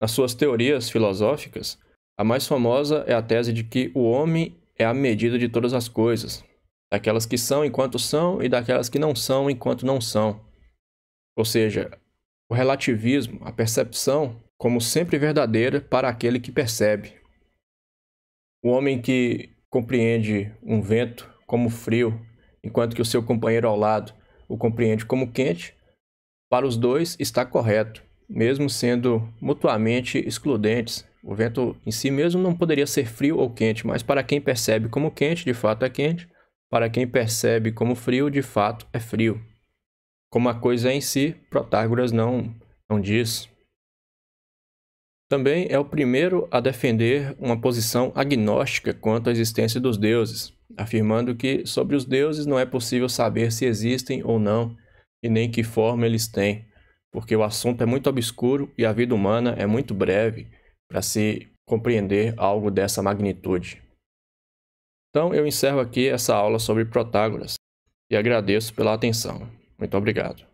S1: Nas suas teorias filosóficas, a mais famosa é a tese de que o homem é a medida de todas as coisas, daquelas que são enquanto são e daquelas que não são enquanto não são. Ou seja, o relativismo, a percepção como sempre verdadeira para aquele que percebe. O homem que compreende um vento como frio, enquanto que o seu companheiro ao lado o compreende como quente, para os dois está correto, mesmo sendo mutuamente excludentes. O vento em si mesmo não poderia ser frio ou quente, mas para quem percebe como quente, de fato é quente, para quem percebe como frio, de fato é frio. Como a coisa é em si, Protágoras não, não diz. Também é o primeiro a defender uma posição agnóstica quanto à existência dos deuses, afirmando que sobre os deuses não é possível saber se existem ou não e nem que forma eles têm, porque o assunto é muito obscuro e a vida humana é muito breve para se compreender algo dessa magnitude. Então eu encerro aqui essa aula sobre Protágoras e agradeço pela atenção. Muito obrigado.